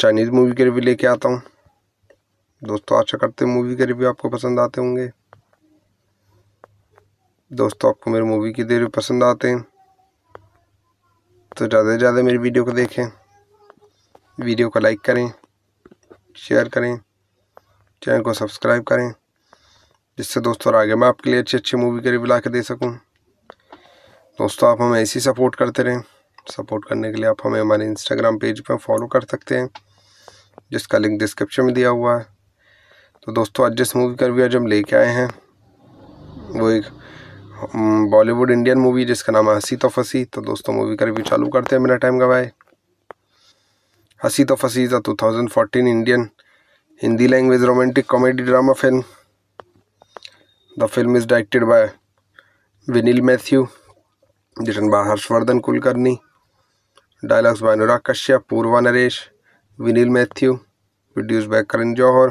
Chinese movie के review लेके आता हूँ दोस्तों आशा करते हैं movie के review आपको पसंद आते होंगे दोस्तों आपको मेरी मूवी के रिव्यू पसंद आते हैं तो ज़्यादा से ज़्यादा मेरी वीडियो को देखें वीडियो को लाइक करें शेयर करें चैनल को सब्सक्राइब करें जिससे दोस्तों आगे मैं आपके लिए अच्छी अच्छी मूवी के रिव्यू ला के दे सकूँ दोस्तों आप हमें ही सपोर्ट करते रहें सपोर्ट करने के लिए आप हमें हमारे इंस्टाग्राम पेज पर फॉलो कर सकते हैं जिसका लिंक डिस्क्रिप्शन में दिया हुआ है तो दोस्तों आज जिस मूवी का रिव्यू आज हम लेके आए हैं वो एक बॉलीवुड इंडियन मूवी जिसका नाम है हंसी तो फसी तो दोस्तों मूवी का रिव्यू चालू करते हैं मेरा टाइम गवाए Hasee Toh Phasee is a two thousand fourteen Indian Hindi language romantic comedy drama film the film is directed by विनील Mathew written by Harshavardhan Kulkarni dialogues by Anurag Kashyap Purva Naresh विनील Mathew produce by Karan Johar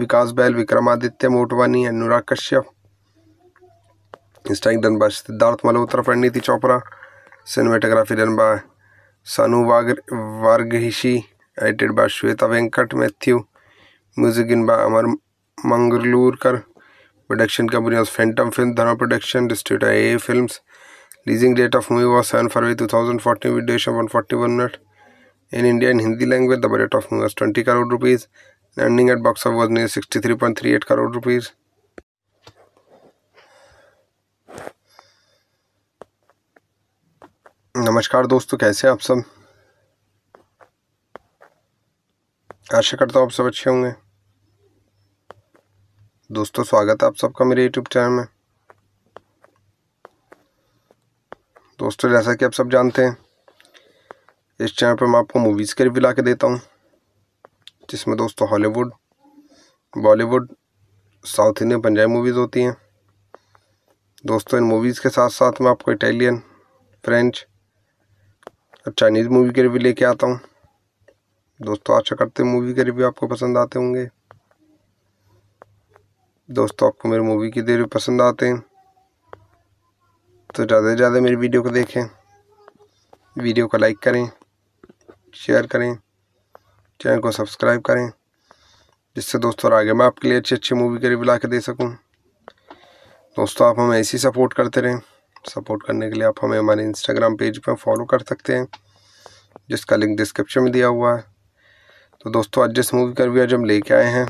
Vikas Bahl Vikramaditya Motwane Anurag Kashyap strike done by Siddharth Malhotra Parineeti Chopra cinematography done by Sanu वाग Varghese edited by Shweta Venkat Mathew music in by Amar मंगलूरकर production company of Phantom film Dharma production distributor A films Releasing date of movie was 7 February 2014 with duration 141 minutes. In India in Hindi language, the budget of movie was 20 crore rupees. The ending at box office was near 63.38 crore rupees. नमस्कार दोस्तों कैसे हैं आप सब आशा करता हूँ आप सब अच्छे होंगे दोस्तों स्वागत है आप सबका मेरे यूट्यूब चैनल में दोस्तों जैसा कि आप सब जानते हैं इस चैनल पर मैं आपको मूवीज़ के रिव्यू ला के देता हूँ जिसमें दोस्तों Hollywood Bollywood south Indian Punjabi movies होती हैं दोस्तों इन मूवीज़ के साथ साथ मैं आपको इटालियन फ्रेंच और चाइनीज़ मूवी के रिव्यू लेके आता हूँ दोस्तों आशा करते हैं मूवी के रिव्यू आपको पसंद आते होंगे दोस्तों आपको मेरे मूवी के रिव्यू पसंद आते हैं तो ज़्यादा से ज़्यादा मेरी वीडियो को देखें वीडियो को लाइक करें शेयर करें चैनल को सब्सक्राइब करें जिससे दोस्तों और आगे मैं आपके लिए अच्छी अच्छी मूवी के रिव्यू ला के दे सकूँ दोस्तों आप हमें ही सपोर्ट करते रहें सपोर्ट करने के लिए आप हमें हमारे इंस्टाग्राम पेज पर फॉलो कर सकते हैं जिसका लिंक डिस्क्रिप्शन में दिया हुआ है तो दोस्तों आज जिस मूवी का रिव्यू आज हम लेके आए हैं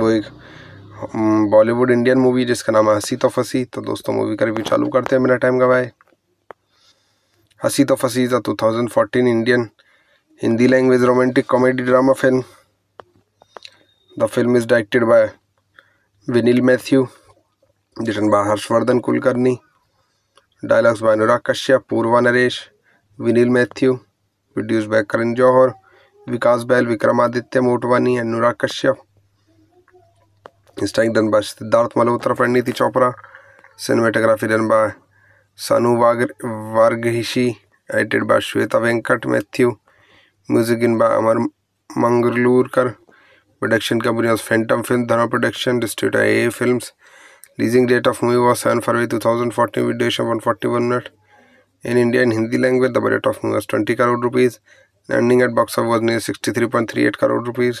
वो एक हम्म, बॉलीवुड इंडियन मूवी जिसका नाम है हंसी तो फंसी तो दोस्तों मूवी का रिव्यू चालू करते हैं मेरा टाइम गवाए Hasee Toh Phasee is a two thousand fourteen Indian Hindi language romantic comedy drama film the film is directed by विनील Mathew written by Harshavardhan Kulkarni dialogues by Anurag Kashyap Purva Naresh विनील Mathew produce by Karan Johar Vikas Bahl Vikramaditya Motwane Anurag Kashyap strike done by Siddharth Malhotra नीति Chopra cinematography done by Sanu वाग Varghese edited by Shweta Venkat Mathew music in by Amar मंगलूरकर production company of Phantom film Dharma production distributor A film releasing date of movie was seven February two thousand fourteen with one forty one minute in India in Hindi language the budget of movie was twenty crore rupees ending at box of was near sixty three point three eight crore rupees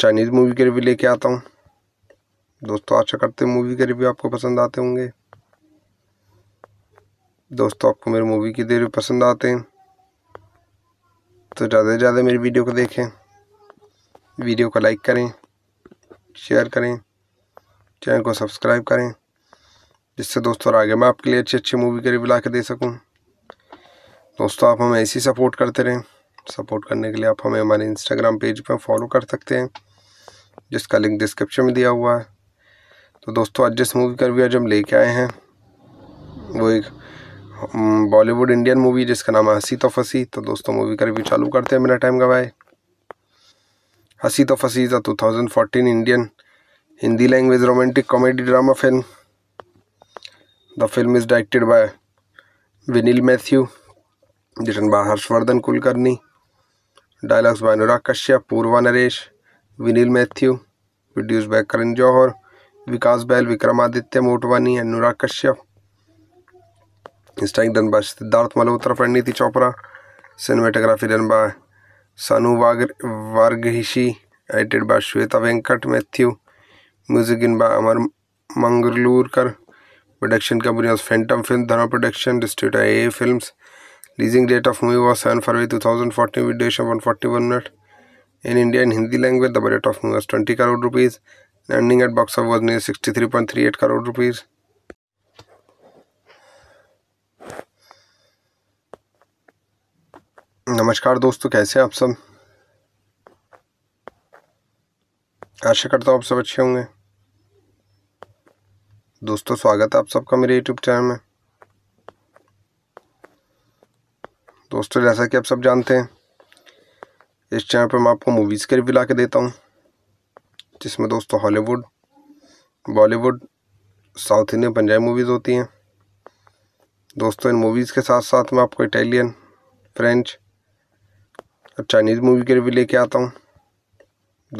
Chinese movie के review लेके आता हूँ दोस्तों आशा करते हैं movie के review आपको पसंद आते होंगे दोस्तों आपको मेरी मूवी के रिव्यू पसंद आते हैं तो ज़्यादा से ज़्यादा मेरी वीडियो को देखें वीडियो को लाइक करें शेयर करें चैनल को सब्सक्राइब करें जिससे दोस्तों आगे मैं आपके लिए अच्छी अच्छी मूवी के रिव्यू ला के दे सकूँ दोस्तों आप हमें ही सपोर्ट करते रहें सपोर्ट करने के लिए आप हमें हमारे इंस्टाग्राम पेज पर फॉलो कर सकते हैं जिसका लिंक डिस्क्रिप्शन में दिया हुआ है तो दोस्तों आज जिस मूवी का रिव्यू आज हम लेके आए हैं वो एक बॉलीवुड इंडियन मूवी जिसका नाम है हंसी तो फसी तो दोस्तों मूवी का रिव्यू चालू करते हैं मेरा टाइम गवाए Hasee Toh Phasee is a two thousand fourteen Indian Hindi language romantic comedy drama film the film is directed by विनील Mathew written by Harshavardhan Kulkarni dialogues by Anurag Kashyap Purva Naresh विनील Mathew produce by Karan Johar Vikas Bahl Vikramaditya Motwane Anurag Kashyap strike done by Siddharth Malhotra Parineeti Chopra cinematography done by Sanu वाग Varghese edited by Shweta Venkat Mathew music in by Amar मंगलूरकर production company of Phantom film Dharma production distributor A films Releasing date of movie was 7 February 2014 with duration 141 minutes. In India in Hindi language, the budget of movie was 20 crore rupees. The ending at box office was near 63.38 crore rupees. नमस्कार दोस्तों कैसे हैं आप सब आशा करता हूँ आप सब अच्छे होंगे दोस्तों स्वागत है आप सबका मेरे यूट्यूब चैनल में दोस्तों जैसा कि आप सब जानते हैं इस चैनल पर मैं आपको मूवीज़ के रिव्यू ला के देता हूँ जिसमें दोस्तों Hollywood Bollywood south Indian Punjabi movies होती हैं दोस्तों इन मूवीज़ के साथ साथ मैं आपको इटालियन फ्रेंच और चाइनीज़ मूवी के रिव्यू लेके आता हूँ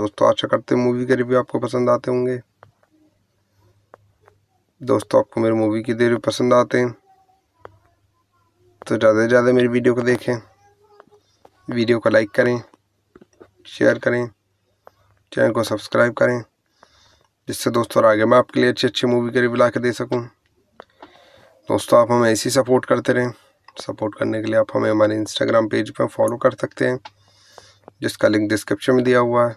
दोस्तों आशा करते हैं मूवी के रिव्यू आपको पसंद आते होंगे दोस्तों आपको मेरे मूवी के रिव्यू पसंद आते हैं तो ज़्यादा से ज़्यादा मेरी वीडियो को देखें वीडियो को लाइक करें शेयर करें चैनल को सब्सक्राइब करें जिससे दोस्तों आगे मैं आपके लिए अच्छी अच्छी मूवी के रिव्यू ला के दे सकूँ दोस्तों आप हमें ही सपोर्ट करते रहें सपोर्ट करने के लिए आप हमें हमारे इंस्टाग्राम पेज पर फॉलो कर सकते हैं जिसका लिंक डिस्क्रिप्शन में दिया हुआ है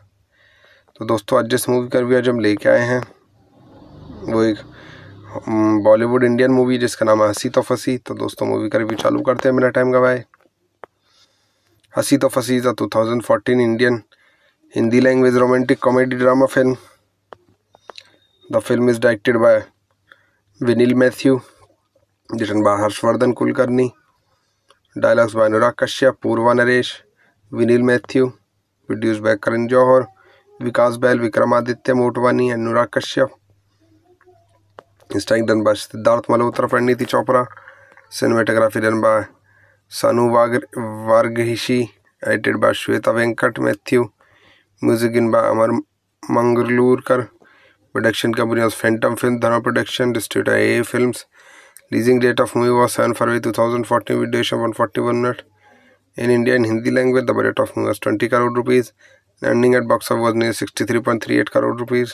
तो दोस्तों आज जिस मूवी का रिव्यू आज हम लेके आए हैं वो एक हम्म, बॉलीवुड इंडियन मूवी जिसका नाम है हंसी तो फंसी तो दोस्तों मूवी का रिव्यू चालू करते हैं मेरा टाइम गवाए Hasee Toh Phasee is a two thousand fourteen Indian Hindi language romantic comedy drama film the film is directed by विनील Mathew written by Harshavardhan Kulkarni dialogues by Anurag Kashyap Purva Naresh विनील Mathew produce by Karan Johar Vikas Bahl Vikramaditya Motwane Anurag Kashyap strike done by Siddharth Malhotra नीति Chopra cinematography done by Sanu वाग Varghese edited by Shweta Venkat Mathew music in by Amar मंगलूरकर production company of Phantom film Dharma production distributor A film releasing date of movie was seven February two thousand fourteen with one forty one minute in India in Hindi language the budget of movie was twenty crore rupees ending at box of was near sixty three point three eight crore rupees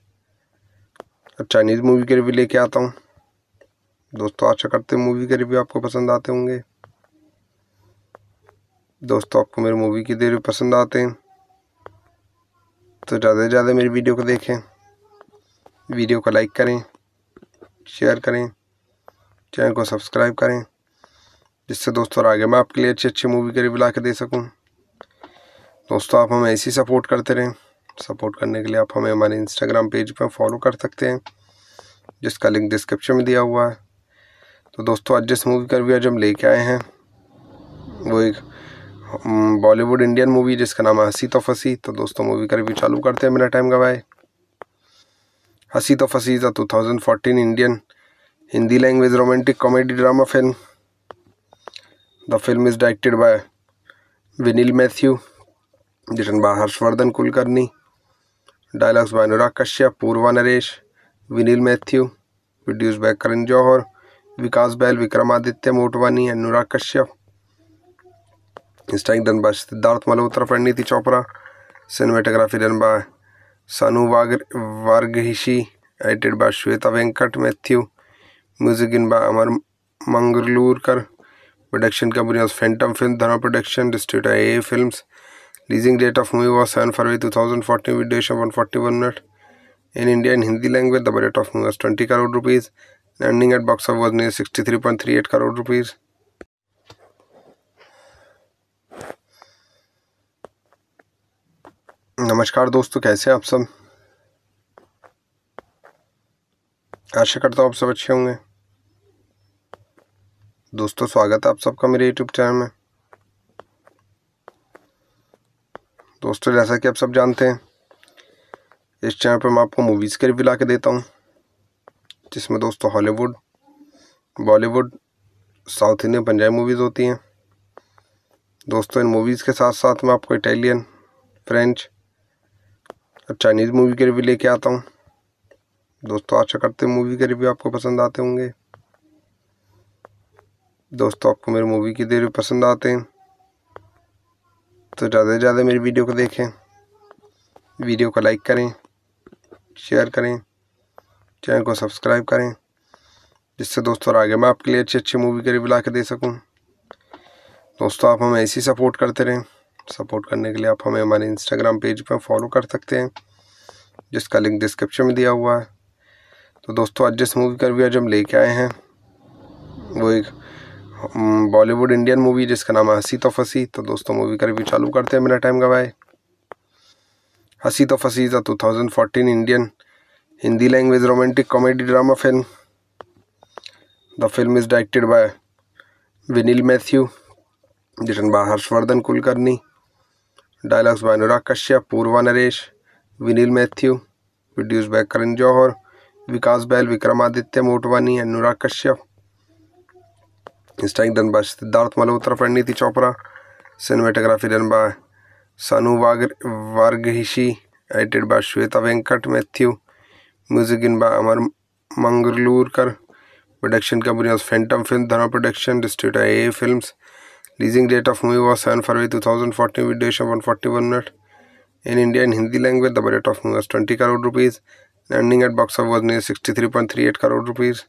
Chinese movie के review लेके आता हूँ दोस्तों आशा करते हैं movie के review आपको पसंद आते होंगे दोस्तों आपको मेरी मूवी के रिव्यू पसंद आते हैं तो ज़्यादा से ज़्यादा मेरी वीडियो को देखें वीडियो को लाइक करें शेयर करें चैनल को सब्सक्राइब करें जिससे दोस्तों आगे मैं आपके लिए अच्छी अच्छी मूवी के रिव्यू ला के दे सकूँ दोस्तों आप हमें ही सपोर्ट करते रहें सपोर्ट करने के लिए आप हमें हमारे इंस्टाग्राम पेज पर फॉलो कर सकते हैं जिसका लिंक डिस्क्रिप्शन में दिया हुआ है तो दोस्तों आज जिस मूवी का रिव्यू आज हम लेके आए हैं वो एक बॉलीवुड इंडियन मूवी जिसका नाम है हंसी तो फसी तो दोस्तों मूवी का रिव्यू चालू करते हैं मेरा टाइम गवाए Hasee Toh Phasee is a two thousand fourteen Indian Hindi language romantic comedy drama film the film is directed by विनील Mathew written by Harshavardhan Kulkarni dialogues by Anurag Kashyap Purva Naresh विनील Mathew produce by Karan Johar Vikas Bahl Vikramaditya Motwane Anurag Kashyap strike done by Siddharth Malhotra Parineeti Chopra cinematography done by Sanu वाग Varghese edited by Shweta Venkat Mathew music in by Amar मंगलूरकर production company of Phantom film Dharma production distributor A films releasing date of movie was seven February two thousand fourteen with duration one forty one minute in India in Hindi language the budget of movie was twenty crore rupees ending at box of was near sixty three point three eight crore rupees नमस्कार दोस्तों कैसे हैं आप सब आशा करता हूँ आप सब अच्छे होंगे दोस्तों स्वागत है आप सबका मेरे यूट्यूब चैनल में दोस्तों जैसा कि आप सब जानते हैं इस चैनल पर मैं आपको मूवीज़ के रिव्यू ला के देता हूँ जिसमें दोस्तों Hollywood Bollywood south Indian Punjabi movies होती हैं दोस्तों इन मूवीज़ के साथ साथ मैं आपको इटालियन फ्रेंच और चाइनीज़ मूवी के रिव्यू लेके आता हूँ दोस्तों आशा करते हैं मूवी के रिव्यू आपको पसंद आते होंगे दोस्तों आपको मेरे मूवी के रिव्यू पसंद आते हैं तो ज़्यादा से ज़्यादा मेरी वीडियो को देखें वीडियो को लाइक करें शेयर करें चैनल को सब्सक्राइब करें जिससे दोस्तों आगे मैं आपके लिए अच्छी अच्छी मूवी के रिव्यू ला के दे सकूँ दोस्तों आप हमें ही सपोर्ट करते रहें सपोर्ट करने के लिए आप हमें हमारे इंस्टाग्राम पेज पर फॉलो कर सकते हैं जिसका लिंक डिस्क्रिप्शन में दिया हुआ है तो दोस्तों आज जिस मूवी का रिव्यू आज हम लेके आए हैं वो एक हम्म, बॉलीवुड इंडियन मूवी जिसका नाम है हंसी तो फंसी तो दोस्तों मूवी का रिव्यू चालू करते हैं मेरा टाइम गवाए Hasee Toh Phasee is a two thousand fourteen Indian Hindi language romantic comedy drama film the film is directed by विनील Mathew written by Harshavardhan Kulkarni dialogues by Anurag Kashyap Purva Naresh विनील Mathew produce by Karan Johar Vikas Bahl Vikramaditya Motwane Anurag Kashyap strike done by Siddharth Malhotra Parineeti Chopra cinematography done by Sanu वाग Varghese edited by Shweta Venkat Mathew music in by Amar मंगलूरकर production company of Phantom film Dharma production distributor A film releasing date of movie was seven February two thousand fourteen with duration one forty one minute in India in Hindi language the budget of movie was twenty crore rupees ending at box of was near sixty three point three eight crore rupees